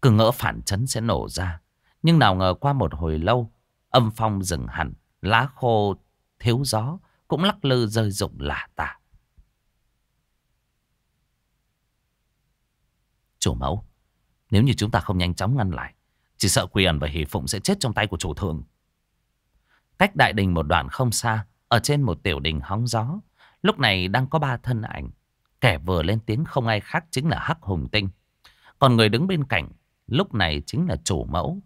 Cứ ngỡ phản chấn sẽ nổ ra. Nhưng nào ngờ qua một hồi lâu, âm phong dừng hẳn, lá khô thiếu gió cũng lắc lư rơi rụng lả tả. Chủ mẫu, nếu như chúng ta không nhanh chóng ngăn lại, chỉ sợ quỳ ẩn và hỷ phụng sẽ chết trong tay của chủ thượng. Cách đại đình một đoạn không xa, ở trên một tiểu đình hóng gió, lúc này đang có ba thân ảnh. Kẻ vừa lên tiếng không ai khác chính là Hắc Hùng Tinh. Còn người đứng bên cạnh lúc này chính là chủ mẫu.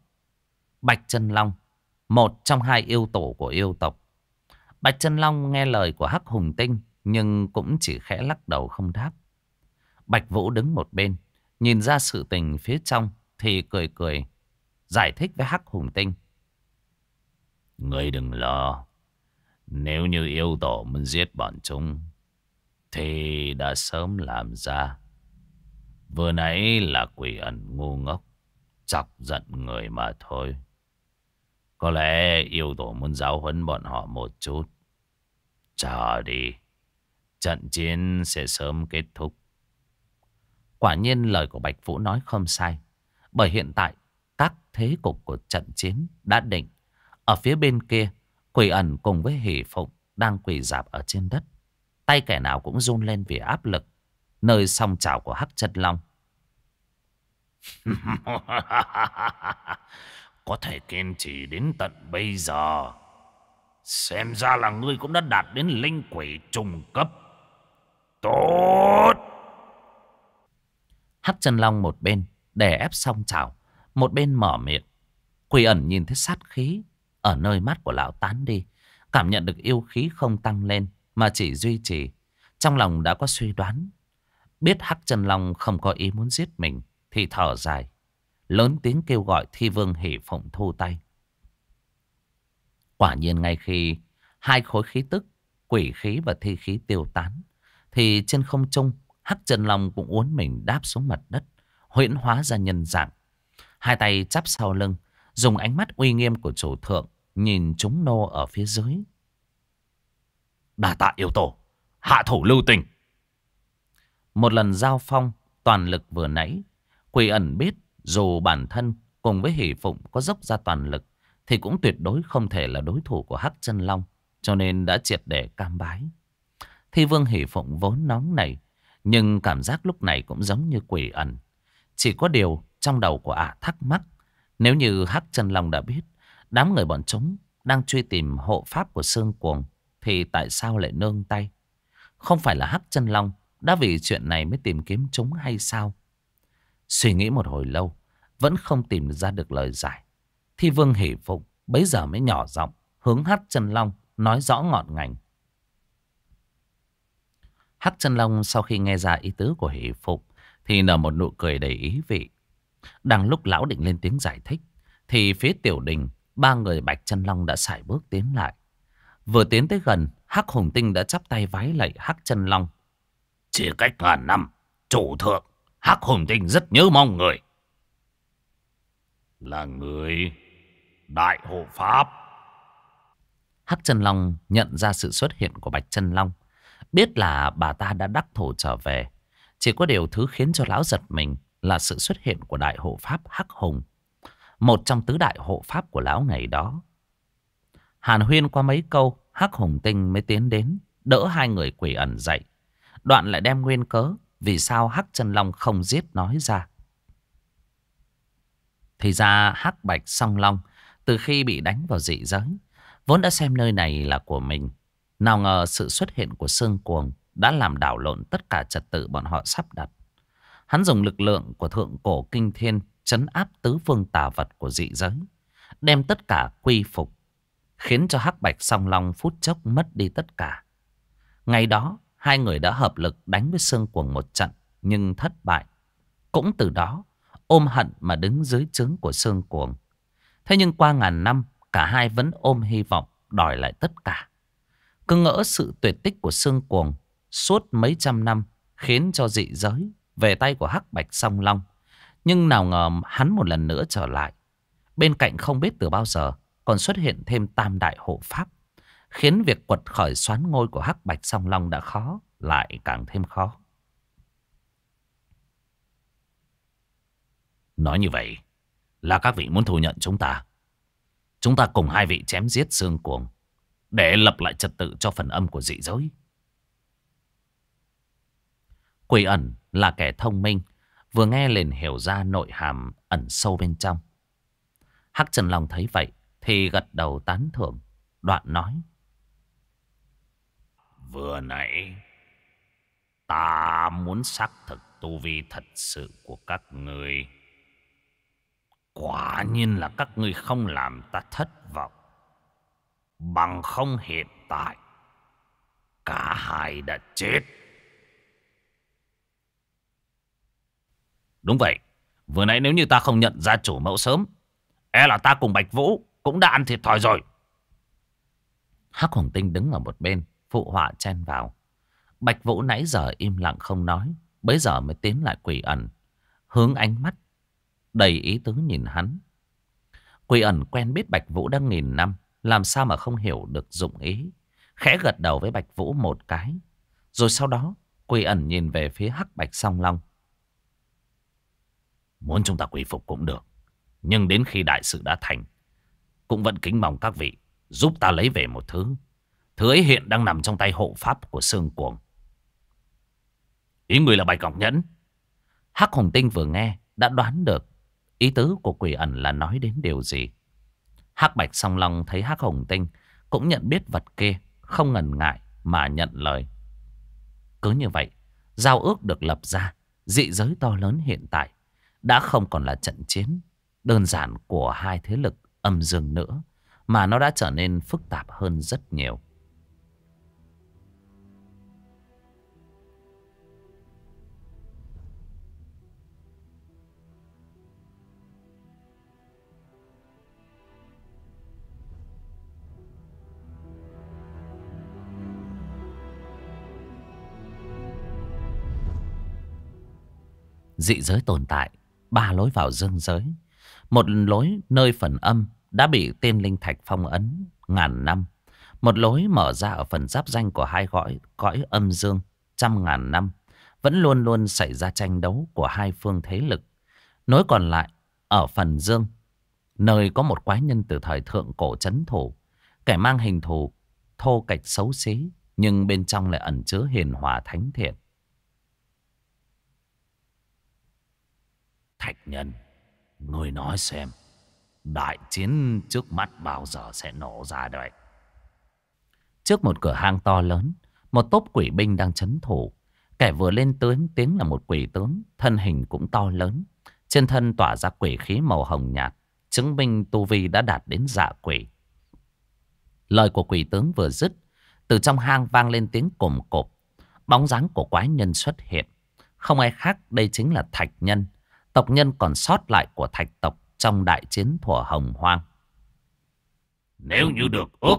Bạch Trân Long, một trong hai yêu tổ của yêu tộc. Bạch Trân Long nghe lời của Hắc Hùng Tinh nhưng cũng chỉ khẽ lắc đầu không đáp. Bạch Vũ đứng một bên, nhìn ra sự tình phía trong thì cười cười, giải thích với Hắc Hùng Tinh. người đừng lo, nếu như yêu tổ muốn giết bọn chúng thì đã sớm làm ra Vừa nãy là quỷ ẩn ngu ngốc Chọc giận người mà thôi Có lẽ yêu tổ muốn giáo huấn bọn họ một chút Chờ đi Trận chiến sẽ sớm kết thúc Quả nhiên lời của Bạch Vũ nói không sai Bởi hiện tại Các thế cục của trận chiến đã định Ở phía bên kia Quỷ ẩn cùng với hỷ phụng Đang quỳ dạp ở trên đất Tay kẻ nào cũng run lên vì áp lực Nơi song chảo của hắc chân long Có thể kiên trì đến tận bây giờ Xem ra là ngươi cũng đã đạt đến linh quỷ trùng cấp Tốt Hắc chân long một bên Đè ép song chảo Một bên mở miệng Quỷ ẩn nhìn thấy sát khí Ở nơi mắt của lão tán đi Cảm nhận được yêu khí không tăng lên mà chỉ duy trì. Trong lòng đã có suy đoán. Biết Hắc Trần Long không có ý muốn giết mình thì thở dài. Lớn tiếng kêu gọi thi vương hỉ phụng thu tay. Quả nhiên ngay khi hai khối khí tức, quỷ khí và thi khí tiêu tán, thì trên không trung Hắc Trần Long cũng uốn mình đáp xuống mặt đất, huyễn hóa ra nhân dạng. Hai tay chắp sau lưng, dùng ánh mắt uy nghiêm của chủ thượng nhìn chúng nô ở phía dưới đà tạ yêu tổ, hạ thủ lưu tình. Một lần giao phong, toàn lực vừa nãy, quỷ ẩn biết dù bản thân cùng với hỷ phụng có dốc ra toàn lực, thì cũng tuyệt đối không thể là đối thủ của Hắc chân Long, cho nên đã triệt để cam bái. Thi vương hỷ phụng vốn nóng này, nhưng cảm giác lúc này cũng giống như quỷ ẩn. Chỉ có điều trong đầu của ả thắc mắc, nếu như Hắc chân Long đã biết, đám người bọn chúng đang truy tìm hộ pháp của Sương Cuồng, thì tại sao lại nương tay Không phải là hắc chân long Đã vì chuyện này mới tìm kiếm chúng hay sao Suy nghĩ một hồi lâu Vẫn không tìm ra được lời giải Thi vương Hỷ phục Bấy giờ mới nhỏ giọng Hướng hắc chân long Nói rõ ngọn ngành Hắc chân long sau khi nghe ra ý tứ của hỷ phục Thì nở một nụ cười đầy ý vị Đang lúc lão định lên tiếng giải thích Thì phía tiểu đình Ba người bạch chân long đã xài bước tiến lại Vừa tiến tới gần, Hắc hùng Tinh đã chắp tay vái lạy Hắc Chân Long. Chỉ cách ngàn năm, chủ thượng, Hắc hùng Tinh rất nhớ mong người. Là người đại hộ pháp. Hắc Chân Long nhận ra sự xuất hiện của Bạch Chân Long, biết là bà ta đã đắc thổ trở về. Chỉ có điều thứ khiến cho lão giật mình là sự xuất hiện của đại hộ pháp Hắc Hùng, một trong tứ đại hộ pháp của lão ngày đó. Hàn huyên qua mấy câu, Hắc Hồng Tinh mới tiến đến, đỡ hai người quỷ ẩn dậy. Đoạn lại đem nguyên cớ, vì sao Hắc Trần Long không giết nói ra. Thì ra Hắc Bạch Song Long, từ khi bị đánh vào dị giới, vốn đã xem nơi này là của mình. Nào ngờ sự xuất hiện của Sương Cuồng đã làm đảo lộn tất cả trật tự bọn họ sắp đặt. Hắn dùng lực lượng của thượng cổ kinh thiên chấn áp tứ phương tà vật của dị giới, đem tất cả quy phục khiến cho hắc bạch song long phút chốc mất đi tất cả. Ngày đó, hai người đã hợp lực đánh với xương cuồng một trận, nhưng thất bại. Cũng từ đó, ôm hận mà đứng dưới trướng của xương cuồng. Thế nhưng qua ngàn năm, cả hai vẫn ôm hy vọng đòi lại tất cả. Cứ ngỡ sự tuyệt tích của xương cuồng suốt mấy trăm năm khiến cho dị giới về tay của hắc bạch song long. Nhưng nào ngờ hắn một lần nữa trở lại. Bên cạnh không biết từ bao giờ, còn xuất hiện thêm tam đại hộ pháp, khiến việc quật khởi xoán ngôi của Hắc Bạch Song Long đã khó, lại càng thêm khó. Nói như vậy là các vị muốn thu nhận chúng ta. Chúng ta cùng hai vị chém giết xương cuồng để lập lại trật tự cho phần âm của dị giới. Quỷ ẩn là kẻ thông minh, vừa nghe liền hiểu ra nội hàm ẩn sâu bên trong. Hắc Trần Long thấy vậy, thì gật đầu tán thưởng Đoạn nói Vừa nãy Ta muốn xác thực tu vi thật sự của các người Quả nhiên là các người không làm ta thất vọng Bằng không hiện tại Cả hai đã chết Đúng vậy Vừa nãy nếu như ta không nhận ra chủ mẫu sớm E là ta cùng Bạch Vũ cũng đã ăn thịt thòi rồi. Hắc Hồng Tinh đứng ở một bên, phụ họa chen vào. Bạch Vũ nãy giờ im lặng không nói, bấy giờ mới tiến lại quỷ ẩn, hướng ánh mắt, đầy ý tứ nhìn hắn. Quỷ ẩn quen biết Bạch Vũ đã nghìn năm, làm sao mà không hiểu được dụng ý. Khẽ gật đầu với Bạch Vũ một cái. Rồi sau đó, quỷ ẩn nhìn về phía hắc Bạch song long. Muốn chúng ta quỷ phục cũng được, nhưng đến khi đại sự đã thành, cũng vẫn kính mong các vị giúp ta lấy về một thứ. Thứ ấy hiện đang nằm trong tay hộ pháp của Sương Cuồng. Ý người là bài cọc nhẫn. Hắc Hồng Tinh vừa nghe đã đoán được ý tứ của quỷ ẩn là nói đến điều gì. Hắc Bạch Song Long thấy Hắc Hồng Tinh cũng nhận biết vật kia, không ngần ngại mà nhận lời. Cứ như vậy, giao ước được lập ra, dị giới to lớn hiện tại đã không còn là trận chiến đơn giản của hai thế lực âm dương nữa mà nó đã trở nên phức tạp hơn rất nhiều. Dị giới tồn tại ba lối vào dương giới một lối nơi phần âm đã bị tên Linh Thạch phong ấn ngàn năm. Một lối mở ra ở phần giáp danh của hai gói, cõi âm dương trăm ngàn năm. Vẫn luôn luôn xảy ra tranh đấu của hai phương thế lực. Nối còn lại ở phần dương, nơi có một quái nhân từ thời thượng cổ chấn thủ. Kẻ mang hình thù thô cạch xấu xí, nhưng bên trong lại ẩn chứa hiền hòa thánh thiện. Thạch nhân Ngươi nói xem Đại chiến trước mắt bao giờ sẽ nổ ra đây Trước một cửa hang to lớn Một tốp quỷ binh đang chấn thủ Kẻ vừa lên tướng tiếng là một quỷ tướng Thân hình cũng to lớn Trên thân tỏa ra quỷ khí màu hồng nhạt Chứng minh Tu Vi đã đạt đến dạ quỷ Lời của quỷ tướng vừa dứt Từ trong hang vang lên tiếng cồm cộp Bóng dáng của quái nhân xuất hiện Không ai khác đây chính là thạch nhân tộc nhân còn sót lại của thạch tộc trong đại chiến thủa hồng hoang. Nếu như được ước,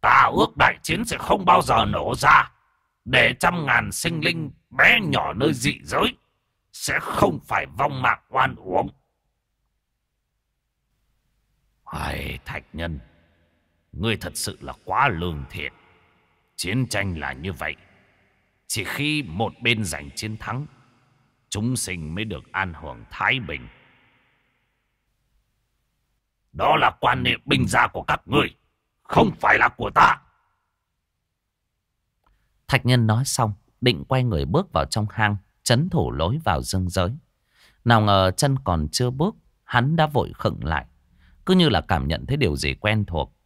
ta ước đại chiến sẽ không bao giờ nổ ra, để trăm ngàn sinh linh bé nhỏ nơi dị giới sẽ không phải vong mạng oan uổng. Ai, thạch nhân, ngươi thật sự là quá lương thiện. Chiến tranh là như vậy. Chỉ khi một bên giành chiến thắng chúng sinh mới được an hưởng thái bình. Đó là quan niệm binh gia của các người, không phải là của ta. Thạch nhân nói xong, định quay người bước vào trong hang, chấn thủ lối vào dương giới. Nào ngờ chân còn chưa bước, hắn đã vội khựng lại, cứ như là cảm nhận thấy điều gì quen thuộc.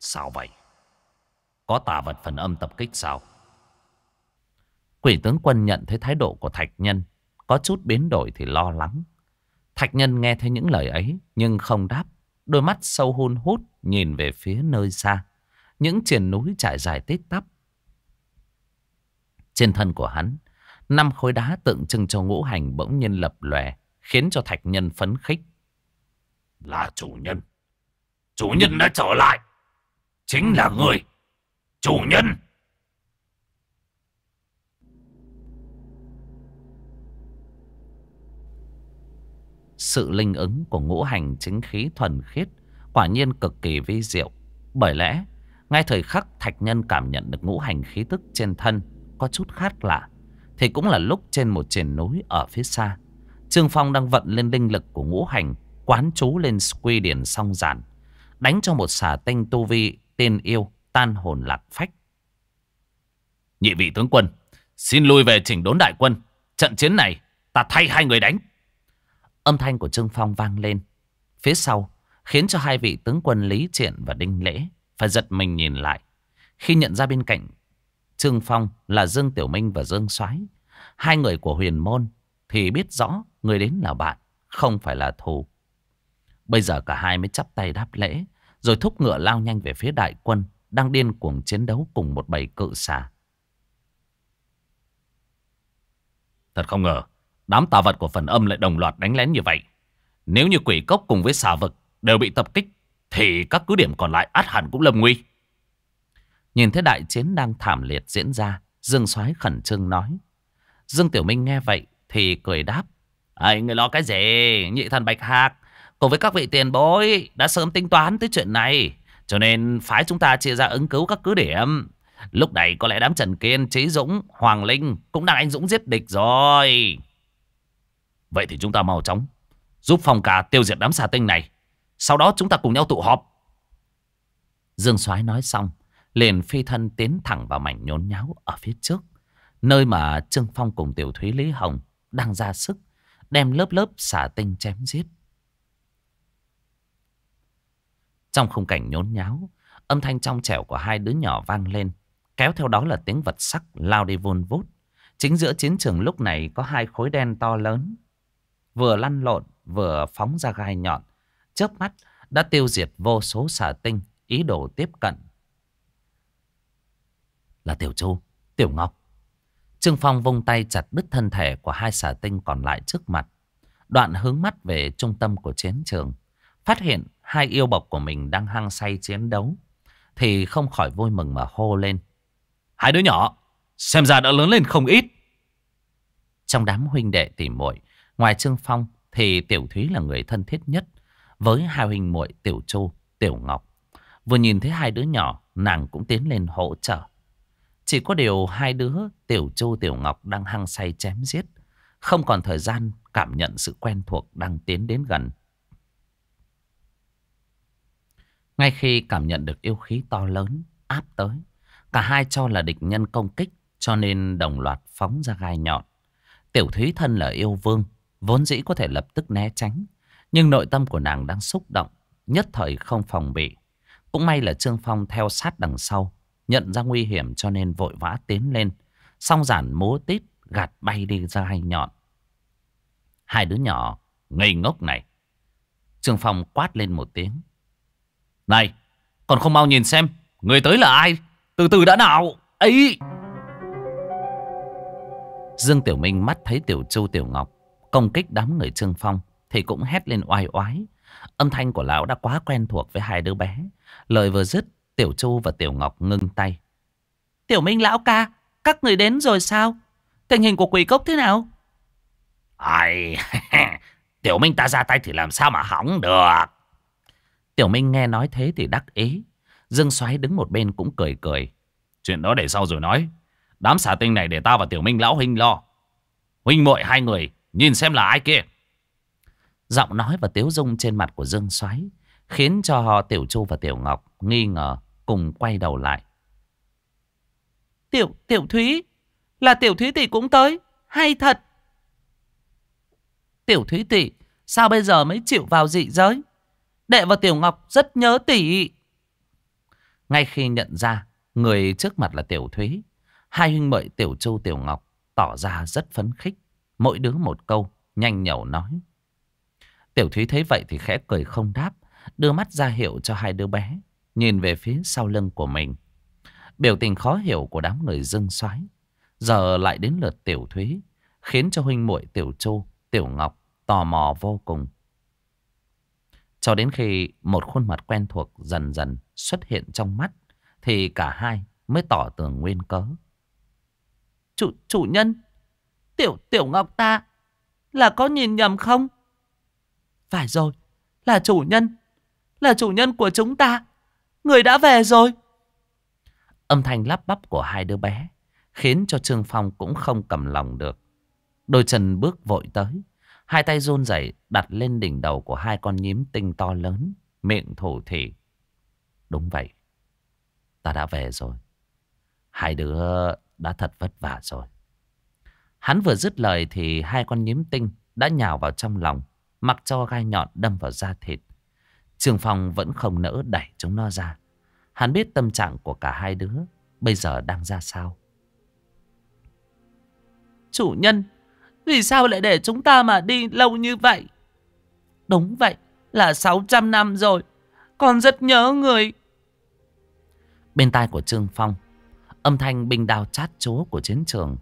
Sao vậy? Có tà vật phần âm tập kích sao? Quỷ tướng quân nhận thấy thái độ của Thạch Nhân có chút biến đổi thì lo lắng. Thạch Nhân nghe thấy những lời ấy nhưng không đáp. Đôi mắt sâu hôn hút nhìn về phía nơi xa. Những triển núi trải dài tít tắp. Trên thân của hắn, năm khối đá tượng trưng cho ngũ hành bỗng nhiên lập lòe, khiến cho Thạch Nhân phấn khích. Là chủ nhân. Chủ nhân đã trở lại. Chính là người. Chủ nhân. Sự linh ứng của ngũ hành chính khí thuần khiết quả nhiên cực kỳ vi diệu. Bởi lẽ, ngay thời khắc Thạch Nhân cảm nhận được ngũ hành khí tức trên thân có chút khác lạ, thì cũng là lúc trên một triển núi ở phía xa. Trương Phong đang vận lên linh lực của ngũ hành, quán chú lên quy điển song giản, đánh cho một xả tinh tu vi tên yêu tan hồn lạc phách. Nhị vị tướng quân, xin lui về chỉnh đốn đại quân. Trận chiến này, ta thay hai người đánh. Âm thanh của Trương Phong vang lên. Phía sau, khiến cho hai vị tướng quân Lý Triện và Đinh Lễ phải giật mình nhìn lại. Khi nhận ra bên cạnh Trương Phong là Dương Tiểu Minh và Dương Soái Hai người của huyền môn thì biết rõ người đến là bạn, không phải là thù. Bây giờ cả hai mới chắp tay đáp lễ, rồi thúc ngựa lao nhanh về phía đại quân đang điên cuồng chiến đấu cùng một bầy cự xà. Thật không ngờ, Đám tà vật của phần âm lại đồng loạt đánh lén như vậy Nếu như quỷ cốc cùng với xà vực Đều bị tập kích Thì các cứ điểm còn lại át hẳn cũng lâm nguy Nhìn thấy đại chiến đang thảm liệt diễn ra Dương soái khẩn trương nói Dương Tiểu Minh nghe vậy Thì cười đáp Ây người lo cái gì Nhị thần Bạch Hạc Cùng với các vị tiền bối Đã sớm tính toán tới chuyện này Cho nên phái chúng ta chia ra ứng cứu các cứ điểm Lúc này có lẽ đám Trần Kiên, Trí Dũng, Hoàng Linh cũng đang anh Dũng giết địch rồi. Vậy thì chúng ta mau chóng Giúp phong cả tiêu diệt đám xà tinh này Sau đó chúng ta cùng nhau tụ họp Dương soái nói xong Liền phi thân tiến thẳng vào mảnh nhốn nháo Ở phía trước Nơi mà Trương Phong cùng Tiểu Thúy Lý Hồng Đang ra sức Đem lớp lớp xà tinh chém giết Trong khung cảnh nhốn nháo Âm thanh trong trẻo của hai đứa nhỏ vang lên Kéo theo đó là tiếng vật sắc lao đi vun vút Chính giữa chiến trường lúc này có hai khối đen to lớn vừa lăn lộn vừa phóng ra gai nhọn, chớp mắt đã tiêu diệt vô số xà tinh ý đồ tiếp cận. Là Tiểu Châu, Tiểu Ngọc. Trương Phong vung tay chặt đứt thân thể của hai xà tinh còn lại trước mặt. Đoạn hướng mắt về trung tâm của chiến trường. Phát hiện hai yêu bọc của mình đang hăng say chiến đấu. Thì không khỏi vui mừng mà hô lên. Hai đứa nhỏ, xem ra đã lớn lên không ít. Trong đám huynh đệ tỉ muội Ngoài Trương Phong thì Tiểu Thúy là người thân thiết nhất với hai huynh muội Tiểu Châu, Tiểu Ngọc. Vừa nhìn thấy hai đứa nhỏ, nàng cũng tiến lên hỗ trợ. Chỉ có điều hai đứa Tiểu Châu, Tiểu Ngọc đang hăng say chém giết. Không còn thời gian cảm nhận sự quen thuộc đang tiến đến gần. Ngay khi cảm nhận được yêu khí to lớn áp tới, cả hai cho là địch nhân công kích cho nên đồng loạt phóng ra gai nhọn. Tiểu Thúy thân là yêu vương Vốn dĩ có thể lập tức né tránh Nhưng nội tâm của nàng đang xúc động Nhất thời không phòng bị Cũng may là Trương Phong theo sát đằng sau Nhận ra nguy hiểm cho nên vội vã tiến lên Song giản múa tít Gạt bay đi ra hai nhọn Hai đứa nhỏ ngây ngốc này Trương Phong quát lên một tiếng Này Còn không mau nhìn xem Người tới là ai Từ từ đã nào ấy Dương Tiểu Minh mắt thấy Tiểu Châu Tiểu Ngọc công kích đám người Trương Phong thì cũng hét lên oai oái. Âm thanh của lão đã quá quen thuộc với hai đứa bé. Lời vừa dứt, Tiểu Chu và Tiểu Ngọc ngưng tay. Tiểu Minh lão ca, các người đến rồi sao? Tình hình của quỷ cốc thế nào? Ai, Tiểu Minh ta ra tay thì làm sao mà hỏng được. Tiểu Minh nghe nói thế thì đắc ý. Dương Soái đứng một bên cũng cười cười. Chuyện đó để sau rồi nói. Đám xà tinh này để ta và Tiểu Minh lão huynh lo. Huynh muội hai người Nhìn xem là ai kia Giọng nói và tiếu dung trên mặt của Dương Xoáy Khiến cho Tiểu Chu và Tiểu Ngọc Nghi ngờ cùng quay đầu lại Tiểu, tiểu Thúy Là Tiểu Thúy tỷ cũng tới Hay thật Tiểu Thúy tỷ Sao bây giờ mới chịu vào dị giới Đệ và Tiểu Ngọc rất nhớ tỷ Ngay khi nhận ra Người trước mặt là Tiểu Thúy Hai huynh mội Tiểu Châu Tiểu Ngọc Tỏ ra rất phấn khích Mỗi đứa một câu, nhanh nhẩu nói. Tiểu Thúy thấy vậy thì khẽ cười không đáp, đưa mắt ra hiệu cho hai đứa bé, nhìn về phía sau lưng của mình. Biểu tình khó hiểu của đám người dưng xoái. Giờ lại đến lượt Tiểu Thúy, khiến cho huynh muội Tiểu Châu, Tiểu Ngọc tò mò vô cùng. Cho đến khi một khuôn mặt quen thuộc dần dần xuất hiện trong mắt, thì cả hai mới tỏ tường nguyên cớ. Chủ, chủ nhân! Tiểu Tiểu Ngọc ta Là có nhìn nhầm không Phải rồi Là chủ nhân Là chủ nhân của chúng ta Người đã về rồi Âm thanh lắp bắp của hai đứa bé Khiến cho Trương Phong cũng không cầm lòng được Đôi chân bước vội tới Hai tay run rẩy đặt lên đỉnh đầu của hai con nhím tinh to lớn Miệng thổ thị Đúng vậy Ta đã về rồi Hai đứa đã thật vất vả rồi Hắn vừa dứt lời thì hai con nhím tinh đã nhào vào trong lòng, mặc cho gai nhọn đâm vào da thịt. Trường Phong vẫn không nỡ đẩy chúng nó ra. Hắn biết tâm trạng của cả hai đứa bây giờ đang ra sao. Chủ nhân, vì sao lại để chúng ta mà đi lâu như vậy? Đúng vậy, là 600 năm rồi. Con rất nhớ người. Bên tai của Trương Phong, âm thanh binh đao chát chúa của chiến trường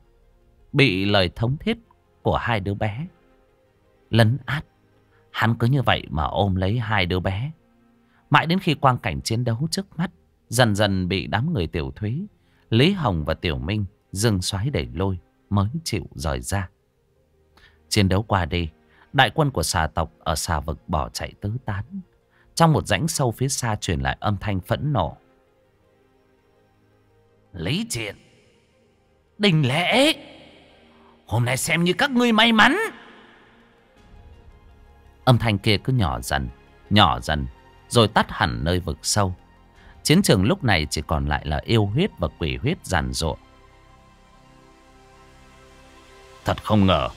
Bị lời thống thiết của hai đứa bé Lấn át Hắn cứ như vậy mà ôm lấy hai đứa bé Mãi đến khi quang cảnh chiến đấu trước mắt Dần dần bị đám người tiểu thúy Lý Hồng và Tiểu Minh dừng xoáy đẩy lôi Mới chịu rời ra Chiến đấu qua đi Đại quân của xà tộc ở xà vực bỏ chạy tứ tán Trong một rãnh sâu phía xa truyền lại âm thanh phẫn nộ Lý Triện Đình Lễ Hôm nay xem như các ngươi may mắn Âm thanh kia cứ nhỏ dần Nhỏ dần Rồi tắt hẳn nơi vực sâu Chiến trường lúc này chỉ còn lại là yêu huyết và quỷ huyết giàn rộ Thật không ngờ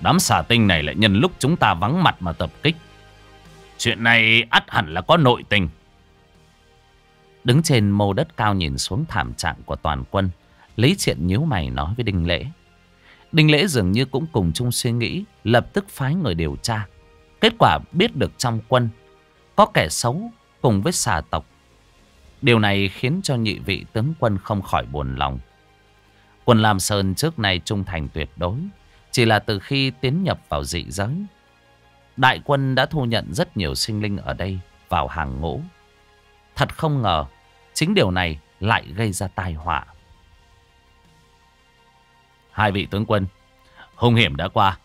Đám xà tinh này lại nhân lúc chúng ta vắng mặt mà tập kích Chuyện này ắt hẳn là có nội tình Đứng trên mô đất cao nhìn xuống thảm trạng của toàn quân Lý Triện nhíu mày nói với Đinh Lễ Đinh Lễ dường như cũng cùng chung suy nghĩ, lập tức phái người điều tra. Kết quả biết được trong quân có kẻ xấu cùng với xà tộc. Điều này khiến cho nhị vị tướng quân không khỏi buồn lòng. Quân Lam Sơn trước nay trung thành tuyệt đối, chỉ là từ khi tiến nhập vào dị giới. Đại quân đã thu nhận rất nhiều sinh linh ở đây vào hàng ngũ. Thật không ngờ, chính điều này lại gây ra tai họa hai vị tướng quân. Hung hiểm đã qua.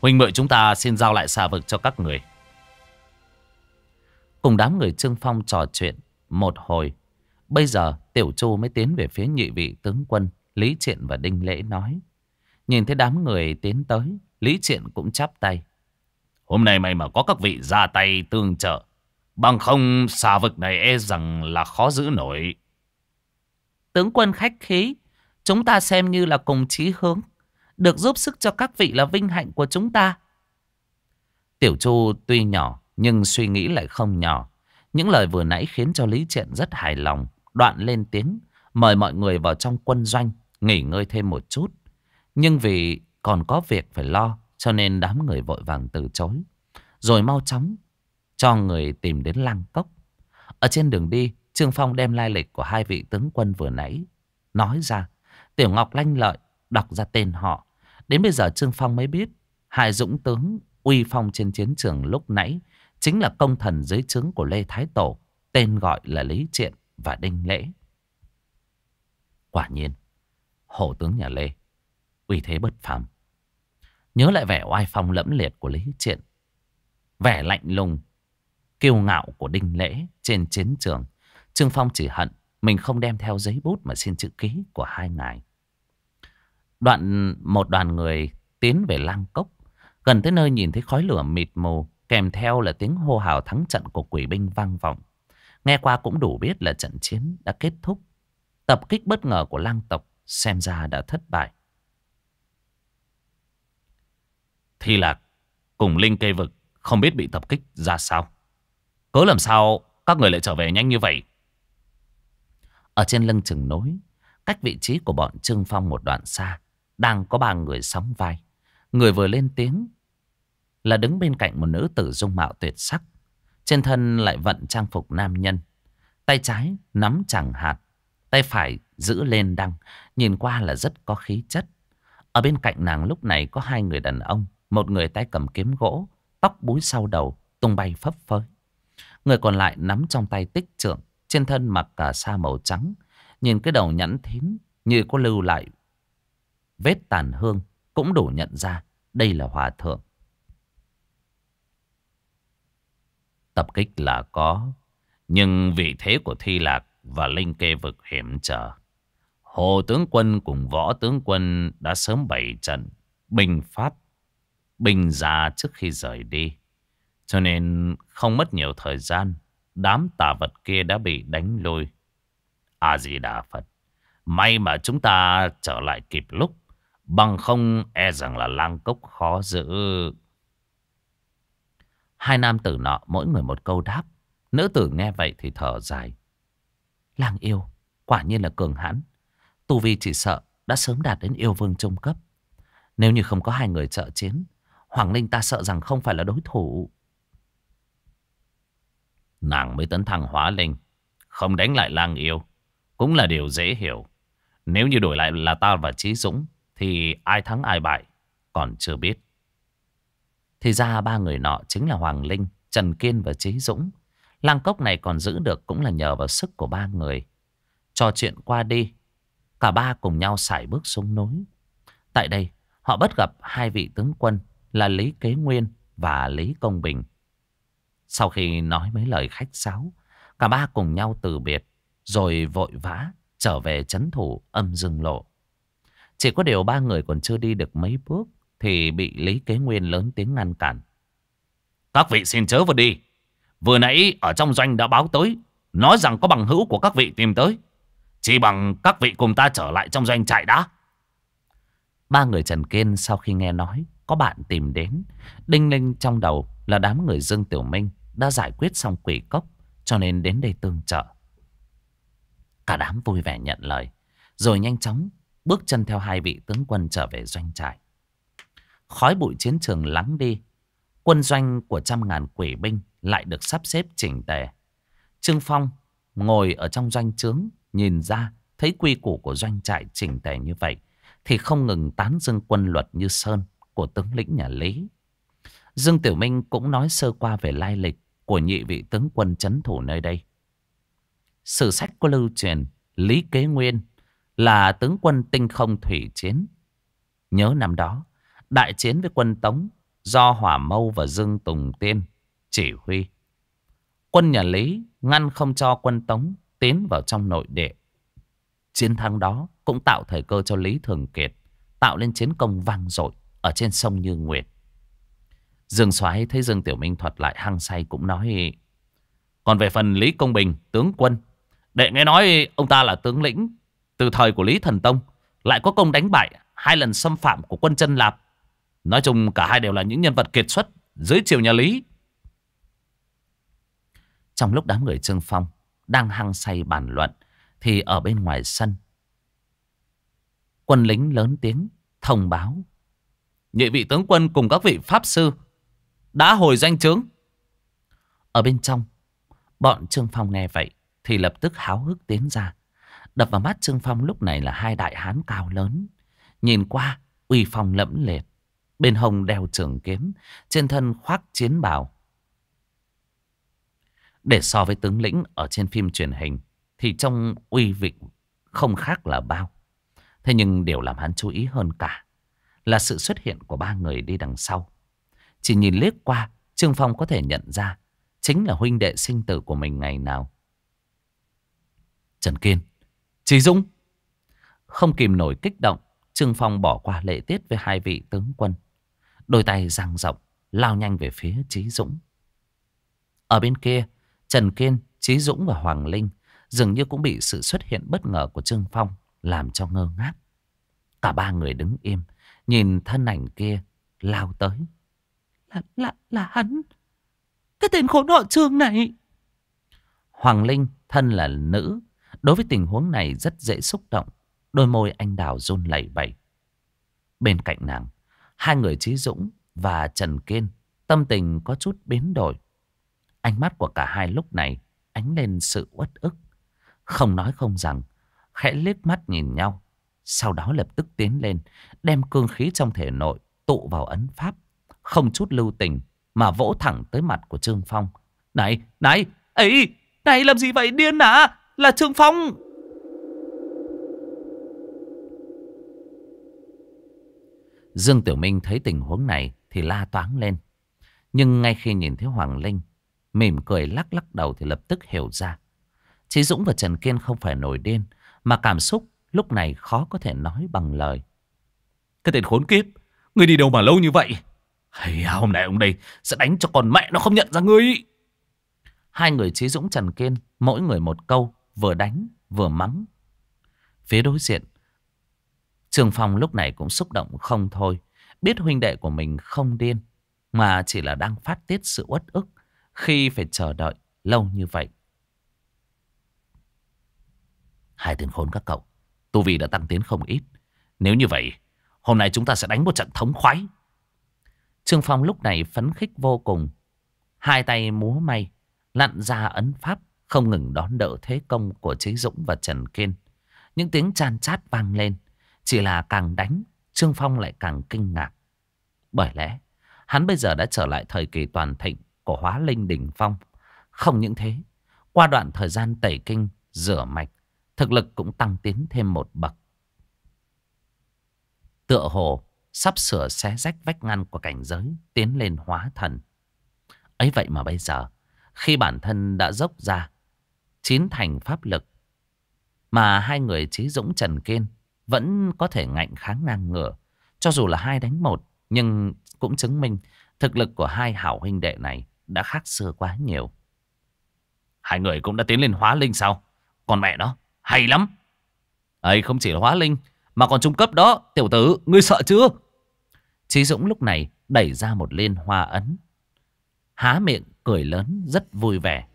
Huynh muội chúng ta xin giao lại xà vực cho các người. Cùng đám người Trương Phong trò chuyện một hồi. Bây giờ Tiểu Chu mới tiến về phía nhị vị tướng quân. Lý Triện và Đinh Lễ nói. Nhìn thấy đám người tiến tới, Lý Triện cũng chắp tay. Hôm nay mày mà có các vị ra tay tương trợ. Bằng không xà vực này e rằng là khó giữ nổi. Tướng quân khách khí, Chúng ta xem như là cùng chí hướng. Được giúp sức cho các vị là vinh hạnh của chúng ta. Tiểu Chu tuy nhỏ nhưng suy nghĩ lại không nhỏ. Những lời vừa nãy khiến cho Lý Triện rất hài lòng. Đoạn lên tiếng mời mọi người vào trong quân doanh nghỉ ngơi thêm một chút. Nhưng vì còn có việc phải lo cho nên đám người vội vàng từ chối. Rồi mau chóng cho người tìm đến lăng cốc. Ở trên đường đi, Trương Phong đem lai lịch của hai vị tướng quân vừa nãy nói ra. Tiểu Ngọc lanh lợi đọc ra tên họ. Đến bây giờ Trương Phong mới biết hai dũng tướng uy phong trên chiến trường lúc nãy chính là công thần dưới trướng của Lê Thái Tổ, tên gọi là Lý Triện và Đinh Lễ. Quả nhiên, hổ tướng nhà Lê, uy thế bất phàm. Nhớ lại vẻ oai phong lẫm liệt của Lý Triện, vẻ lạnh lùng, kiêu ngạo của Đinh Lễ trên chiến trường. Trương Phong chỉ hận mình không đem theo giấy bút mà xin chữ ký của hai ngài. Đoạn một đoàn người tiến về lang cốc. Gần tới nơi nhìn thấy khói lửa mịt mù, kèm theo là tiếng hô hào thắng trận của quỷ binh vang vọng. Nghe qua cũng đủ biết là trận chiến đã kết thúc. Tập kích bất ngờ của lang tộc xem ra đã thất bại. Thi lạc cùng linh cây vực không biết bị tập kích ra sao. cứ làm sao các người lại trở về nhanh như vậy? Ở trên lưng chừng nối, cách vị trí của bọn Trương Phong một đoạn xa, đang có ba người sóng vai Người vừa lên tiếng Là đứng bên cạnh một nữ tử dung mạo tuyệt sắc Trên thân lại vận trang phục nam nhân Tay trái nắm chẳng hạt Tay phải giữ lên đăng Nhìn qua là rất có khí chất Ở bên cạnh nàng lúc này có hai người đàn ông Một người tay cầm kiếm gỗ Tóc búi sau đầu Tung bay phấp phới Người còn lại nắm trong tay tích trưởng, Trên thân mặc cả sa màu trắng Nhìn cái đầu nhẵn thím Như có lưu lại vết tàn hương cũng đủ nhận ra đây là hòa thượng. Tập kích là có, nhưng vị thế của Thi Lạc và Linh Kê vực hiểm trở. Hồ tướng quân cùng võ tướng quân đã sớm bày trận, bình pháp, bình ra trước khi rời đi. Cho nên không mất nhiều thời gian, đám tà vật kia đã bị đánh lôi. A-di-đà Phật, may mà chúng ta trở lại kịp lúc. Bằng không e rằng là lang cốc khó giữ. Hai nam tử nọ mỗi người một câu đáp. Nữ tử nghe vậy thì thở dài. Lang yêu, quả nhiên là cường hãn. Tu Vi chỉ sợ đã sớm đạt đến yêu vương trung cấp. Nếu như không có hai người trợ chiến, Hoàng Linh ta sợ rằng không phải là đối thủ. Nàng mới tấn thăng hóa linh, không đánh lại lang yêu, cũng là điều dễ hiểu. Nếu như đổi lại là ta và Trí Dũng, thì ai thắng ai bại còn chưa biết. Thì ra ba người nọ chính là Hoàng Linh, Trần Kiên và Trí Dũng. Làng cốc này còn giữ được cũng là nhờ vào sức của ba người. Cho chuyện qua đi, cả ba cùng nhau sải bước xuống núi. Tại đây, họ bất gặp hai vị tướng quân là Lý Kế Nguyên và Lý Công Bình. Sau khi nói mấy lời khách sáo, cả ba cùng nhau từ biệt, rồi vội vã trở về chấn thủ âm dương lộ. Chỉ có điều ba người còn chưa đi được mấy bước thì bị Lý Kế Nguyên lớn tiếng ngăn cản. Các vị xin chớ vừa đi. Vừa nãy ở trong doanh đã báo tới, nói rằng có bằng hữu của các vị tìm tới. Chỉ bằng các vị cùng ta trở lại trong doanh chạy đã. Ba người Trần Kiên sau khi nghe nói có bạn tìm đến, đinh linh trong đầu là đám người Dương Tiểu Minh đã giải quyết xong quỷ cốc cho nên đến đây tương trợ. Cả đám vui vẻ nhận lời, rồi nhanh chóng bước chân theo hai vị tướng quân trở về doanh trại. Khói bụi chiến trường lắng đi, quân doanh của trăm ngàn quỷ binh lại được sắp xếp chỉnh tề. Trương Phong ngồi ở trong doanh trướng, nhìn ra thấy quy củ của doanh trại chỉnh tề như vậy, thì không ngừng tán dương quân luật như sơn của tướng lĩnh nhà Lý. Dương Tiểu Minh cũng nói sơ qua về lai lịch của nhị vị tướng quân chấn thủ nơi đây. Sử sách có lưu truyền Lý Kế Nguyên là tướng quân tinh không thủy chiến. Nhớ năm đó, đại chiến với quân Tống do Hỏa Mâu và Dương Tùng Tiên chỉ huy. Quân nhà Lý ngăn không cho quân Tống tiến vào trong nội địa. Chiến thắng đó cũng tạo thời cơ cho Lý Thường Kiệt tạo lên chiến công vang dội ở trên sông Như Nguyệt. Dương Soái thấy Dương Tiểu Minh thuật lại hăng say cũng nói Còn về phần Lý Công Bình, tướng quân Đệ nghe nói ông ta là tướng lĩnh từ thời của Lý Thần Tông lại có công đánh bại hai lần xâm phạm của quân chân Lạp. Nói chung cả hai đều là những nhân vật kiệt xuất dưới triều nhà Lý. Trong lúc đám người Trương Phong đang hăng say bàn luận thì ở bên ngoài sân quân lính lớn tiếng thông báo nhị vị tướng quân cùng các vị pháp sư đã hồi danh trướng. Ở bên trong, bọn Trương Phong nghe vậy thì lập tức háo hức tiến ra, Đập vào mắt Trương Phong lúc này là hai đại hán cao lớn. Nhìn qua, uy phong lẫm liệt. Bên hông đeo trường kiếm, trên thân khoác chiến bào. Để so với tướng lĩnh ở trên phim truyền hình, thì trong uy vị không khác là bao. Thế nhưng điều làm hắn chú ý hơn cả là sự xuất hiện của ba người đi đằng sau. Chỉ nhìn liếc qua, Trương Phong có thể nhận ra chính là huynh đệ sinh tử của mình ngày nào. Trần Kiên, Chị Dung Không kìm nổi kích động Trương Phong bỏ qua lễ tiết với hai vị tướng quân Đôi tay giang rộng Lao nhanh về phía Chí Dũng Ở bên kia Trần Kiên, Chí Dũng và Hoàng Linh Dường như cũng bị sự xuất hiện bất ngờ của Trương Phong Làm cho ngơ ngác Cả ba người đứng im Nhìn thân ảnh kia lao tới Là, là, là hắn Cái tên khốn họ Trương này Hoàng Linh thân là nữ Đối với tình huống này rất dễ xúc động. Đôi môi anh Đào run lẩy bẩy. Bên cạnh nàng, hai người Trí Dũng và Trần Kiên tâm tình có chút biến đổi. Ánh mắt của cả hai lúc này ánh lên sự uất ức. Không nói không rằng, khẽ liếc mắt nhìn nhau. Sau đó lập tức tiến lên, đem cương khí trong thể nội tụ vào ấn pháp. Không chút lưu tình mà vỗ thẳng tới mặt của Trương Phong. Này, này, ấy, này làm gì vậy điên à? là Trương Phong Dương Tiểu Minh thấy tình huống này Thì la toáng lên Nhưng ngay khi nhìn thấy Hoàng Linh Mỉm cười lắc lắc đầu thì lập tức hiểu ra Chí Dũng và Trần Kiên không phải nổi điên Mà cảm xúc lúc này khó có thể nói bằng lời Cái tên khốn kiếp Ngươi đi đâu mà lâu như vậy Hay hôm nay ông đây sẽ đánh cho con mẹ nó không nhận ra ngươi Hai người Chí Dũng Trần Kiên Mỗi người một câu vừa đánh vừa mắng. Phía đối diện, Trường Phong lúc này cũng xúc động không thôi. Biết huynh đệ của mình không điên, mà chỉ là đang phát tiết sự uất ức khi phải chờ đợi lâu như vậy. Hai tên khốn các cậu, tu vi đã tăng tiến không ít. Nếu như vậy, hôm nay chúng ta sẽ đánh một trận thống khoái. Trương Phong lúc này phấn khích vô cùng. Hai tay múa may, lặn ra ấn pháp không ngừng đón đỡ thế công của Chí Dũng và Trần Kiên. Những tiếng chan chát vang lên, chỉ là càng đánh, Trương Phong lại càng kinh ngạc. Bởi lẽ, hắn bây giờ đã trở lại thời kỳ toàn thịnh của hóa linh đỉnh phong. Không những thế, qua đoạn thời gian tẩy kinh, rửa mạch, thực lực cũng tăng tiến thêm một bậc. Tựa hồ sắp sửa xé rách vách ngăn của cảnh giới, tiến lên hóa thần. Ấy vậy mà bây giờ, khi bản thân đã dốc ra, chín thành pháp lực. Mà hai người Trí Dũng Trần Kiên vẫn có thể ngạnh kháng ngang ngửa. Cho dù là hai đánh một, nhưng cũng chứng minh thực lực của hai hảo huynh đệ này đã khác xưa quá nhiều. Hai người cũng đã tiến lên hóa linh sao? Còn mẹ nó, hay lắm. ấy không chỉ là hóa linh, mà còn trung cấp đó, tiểu tử, ngươi sợ chưa? Trí Dũng lúc này đẩy ra một liên hoa ấn. Há miệng cười lớn rất vui vẻ.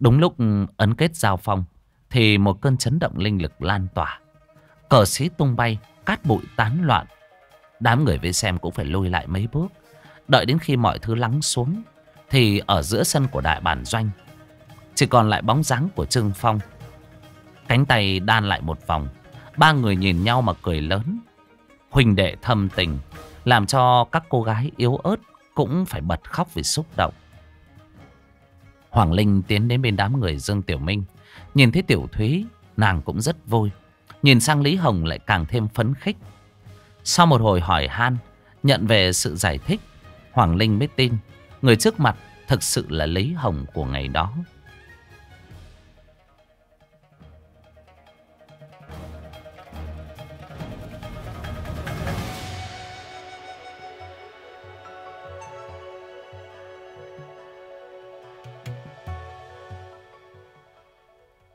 Đúng lúc ấn kết giao phong Thì một cơn chấn động linh lực lan tỏa Cờ xí tung bay Cát bụi tán loạn Đám người với xem cũng phải lùi lại mấy bước Đợi đến khi mọi thứ lắng xuống Thì ở giữa sân của đại bản doanh Chỉ còn lại bóng dáng của Trương Phong Cánh tay đan lại một vòng Ba người nhìn nhau mà cười lớn Huỳnh đệ thâm tình Làm cho các cô gái yếu ớt Cũng phải bật khóc vì xúc động Hoàng Linh tiến đến bên đám người Dương Tiểu Minh. Nhìn thấy Tiểu Thúy, nàng cũng rất vui. Nhìn sang Lý Hồng lại càng thêm phấn khích. Sau một hồi hỏi han, nhận về sự giải thích, Hoàng Linh mới tin người trước mặt thực sự là Lý Hồng của ngày đó.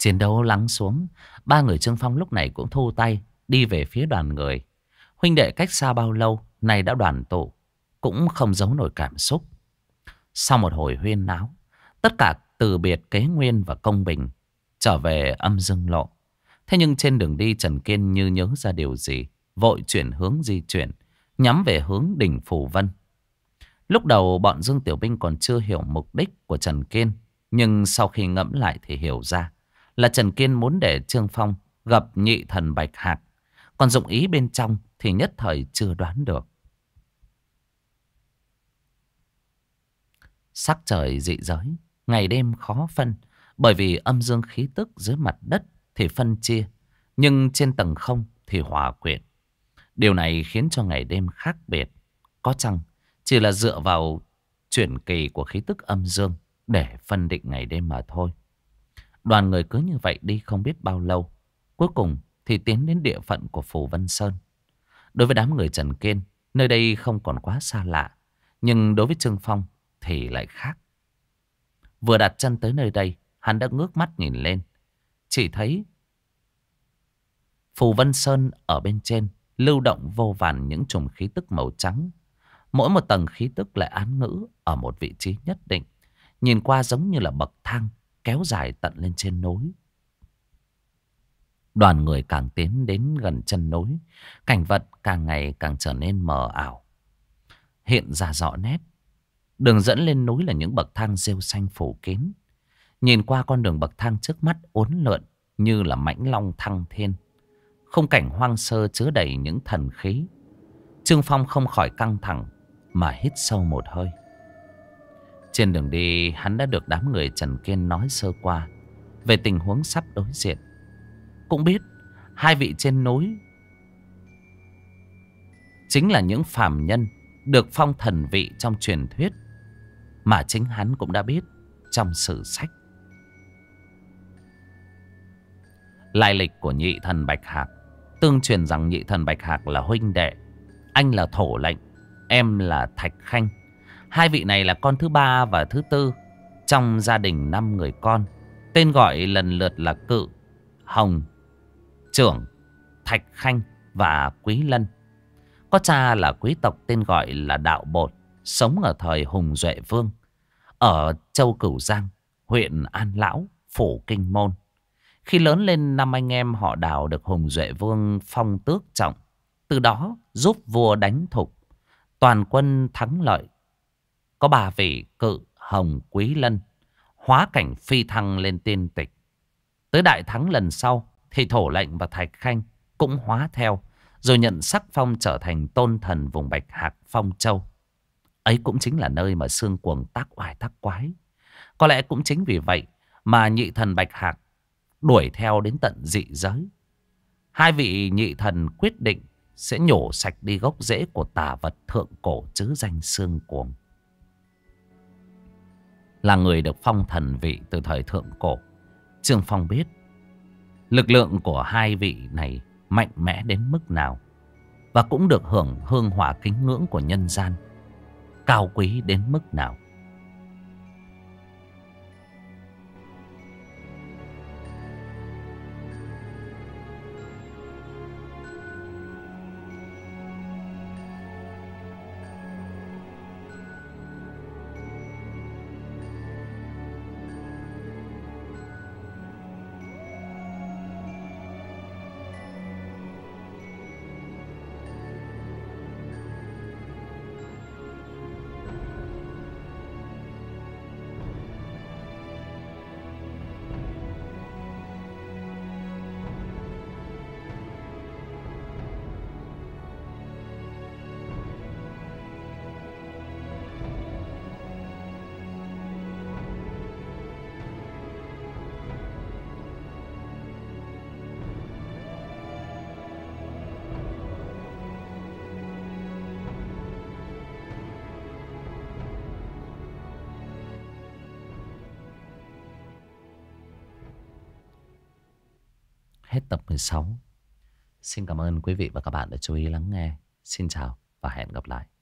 Chiến đấu lắng xuống, ba người Trương Phong lúc này cũng thu tay, đi về phía đoàn người. Huynh đệ cách xa bao lâu, nay đã đoàn tụ, cũng không giấu nổi cảm xúc. Sau một hồi huyên náo, tất cả từ biệt Kế Nguyên và Công Bình, trở về âm dương lộ. Thế nhưng trên đường đi Trần Kiên như nhớ ra điều gì, vội chuyển hướng di chuyển, nhắm về hướng đỉnh Phủ Vân. Lúc đầu bọn Dương Tiểu Binh còn chưa hiểu mục đích của Trần Kiên, nhưng sau khi ngẫm lại thì hiểu ra là Trần Kiên muốn để Trương Phong gặp nhị thần Bạch Hạc. Còn dụng ý bên trong thì nhất thời chưa đoán được. Sắc trời dị giới, ngày đêm khó phân. Bởi vì âm dương khí tức dưới mặt đất thì phân chia. Nhưng trên tầng không thì hòa quyện. Điều này khiến cho ngày đêm khác biệt. Có chăng chỉ là dựa vào chuyển kỳ của khí tức âm dương để phân định ngày đêm mà thôi. Đoàn người cứ như vậy đi không biết bao lâu. Cuối cùng thì tiến đến địa phận của phủ Vân Sơn. Đối với đám người Trần Kiên, nơi đây không còn quá xa lạ. Nhưng đối với Trương Phong thì lại khác. Vừa đặt chân tới nơi đây, hắn đã ngước mắt nhìn lên. Chỉ thấy Phù Vân Sơn ở bên trên lưu động vô vàn những chùm khí tức màu trắng. Mỗi một tầng khí tức lại án ngữ ở một vị trí nhất định. Nhìn qua giống như là bậc thang kéo dài tận lên trên núi. Đoàn người càng tiến đến gần chân núi, cảnh vật càng ngày càng trở nên mờ ảo. Hiện ra rõ nét, đường dẫn lên núi là những bậc thang rêu xanh phủ kín. Nhìn qua con đường bậc thang trước mắt uốn lượn như là mãnh long thăng thiên. Không cảnh hoang sơ chứa đầy những thần khí. Trương Phong không khỏi căng thẳng mà hít sâu một hơi. Trên đường đi hắn đã được đám người Trần Kiên nói sơ qua Về tình huống sắp đối diện Cũng biết hai vị trên núi Chính là những phàm nhân Được phong thần vị trong truyền thuyết Mà chính hắn cũng đã biết Trong sử sách Lai lịch của nhị thần Bạch Hạc Tương truyền rằng nhị thần Bạch Hạc là huynh đệ Anh là Thổ Lệnh Em là Thạch Khanh Hai vị này là con thứ ba và thứ tư trong gia đình năm người con. Tên gọi lần lượt là Cự, Hồng, Trưởng, Thạch Khanh và Quý Lân. Có cha là quý tộc tên gọi là Đạo Bột, sống ở thời Hùng Duệ Vương, ở Châu Cửu Giang, huyện An Lão, Phủ Kinh Môn. Khi lớn lên năm anh em họ Đào được Hùng Duệ Vương phong tước trọng, từ đó giúp vua đánh thục. Toàn quân thắng lợi, có ba vị cự hồng quý lân hóa cảnh phi thăng lên tiên tịch. Tới đại thắng lần sau thì thổ lệnh và thạch khanh cũng hóa theo rồi nhận sắc phong trở thành tôn thần vùng bạch hạc phong châu. Ấy cũng chính là nơi mà xương cuồng tác oai tác quái. Có lẽ cũng chính vì vậy mà nhị thần bạch hạc đuổi theo đến tận dị giới. Hai vị nhị thần quyết định sẽ nhổ sạch đi gốc rễ của tà vật thượng cổ chứ danh xương cuồng là người được phong thần vị từ thời thượng cổ. Trương Phong biết lực lượng của hai vị này mạnh mẽ đến mức nào và cũng được hưởng hương hỏa kính ngưỡng của nhân gian cao quý đến mức nào. ơn quý vị và các bạn đã chú ý lắng nghe. Xin chào và hẹn gặp lại.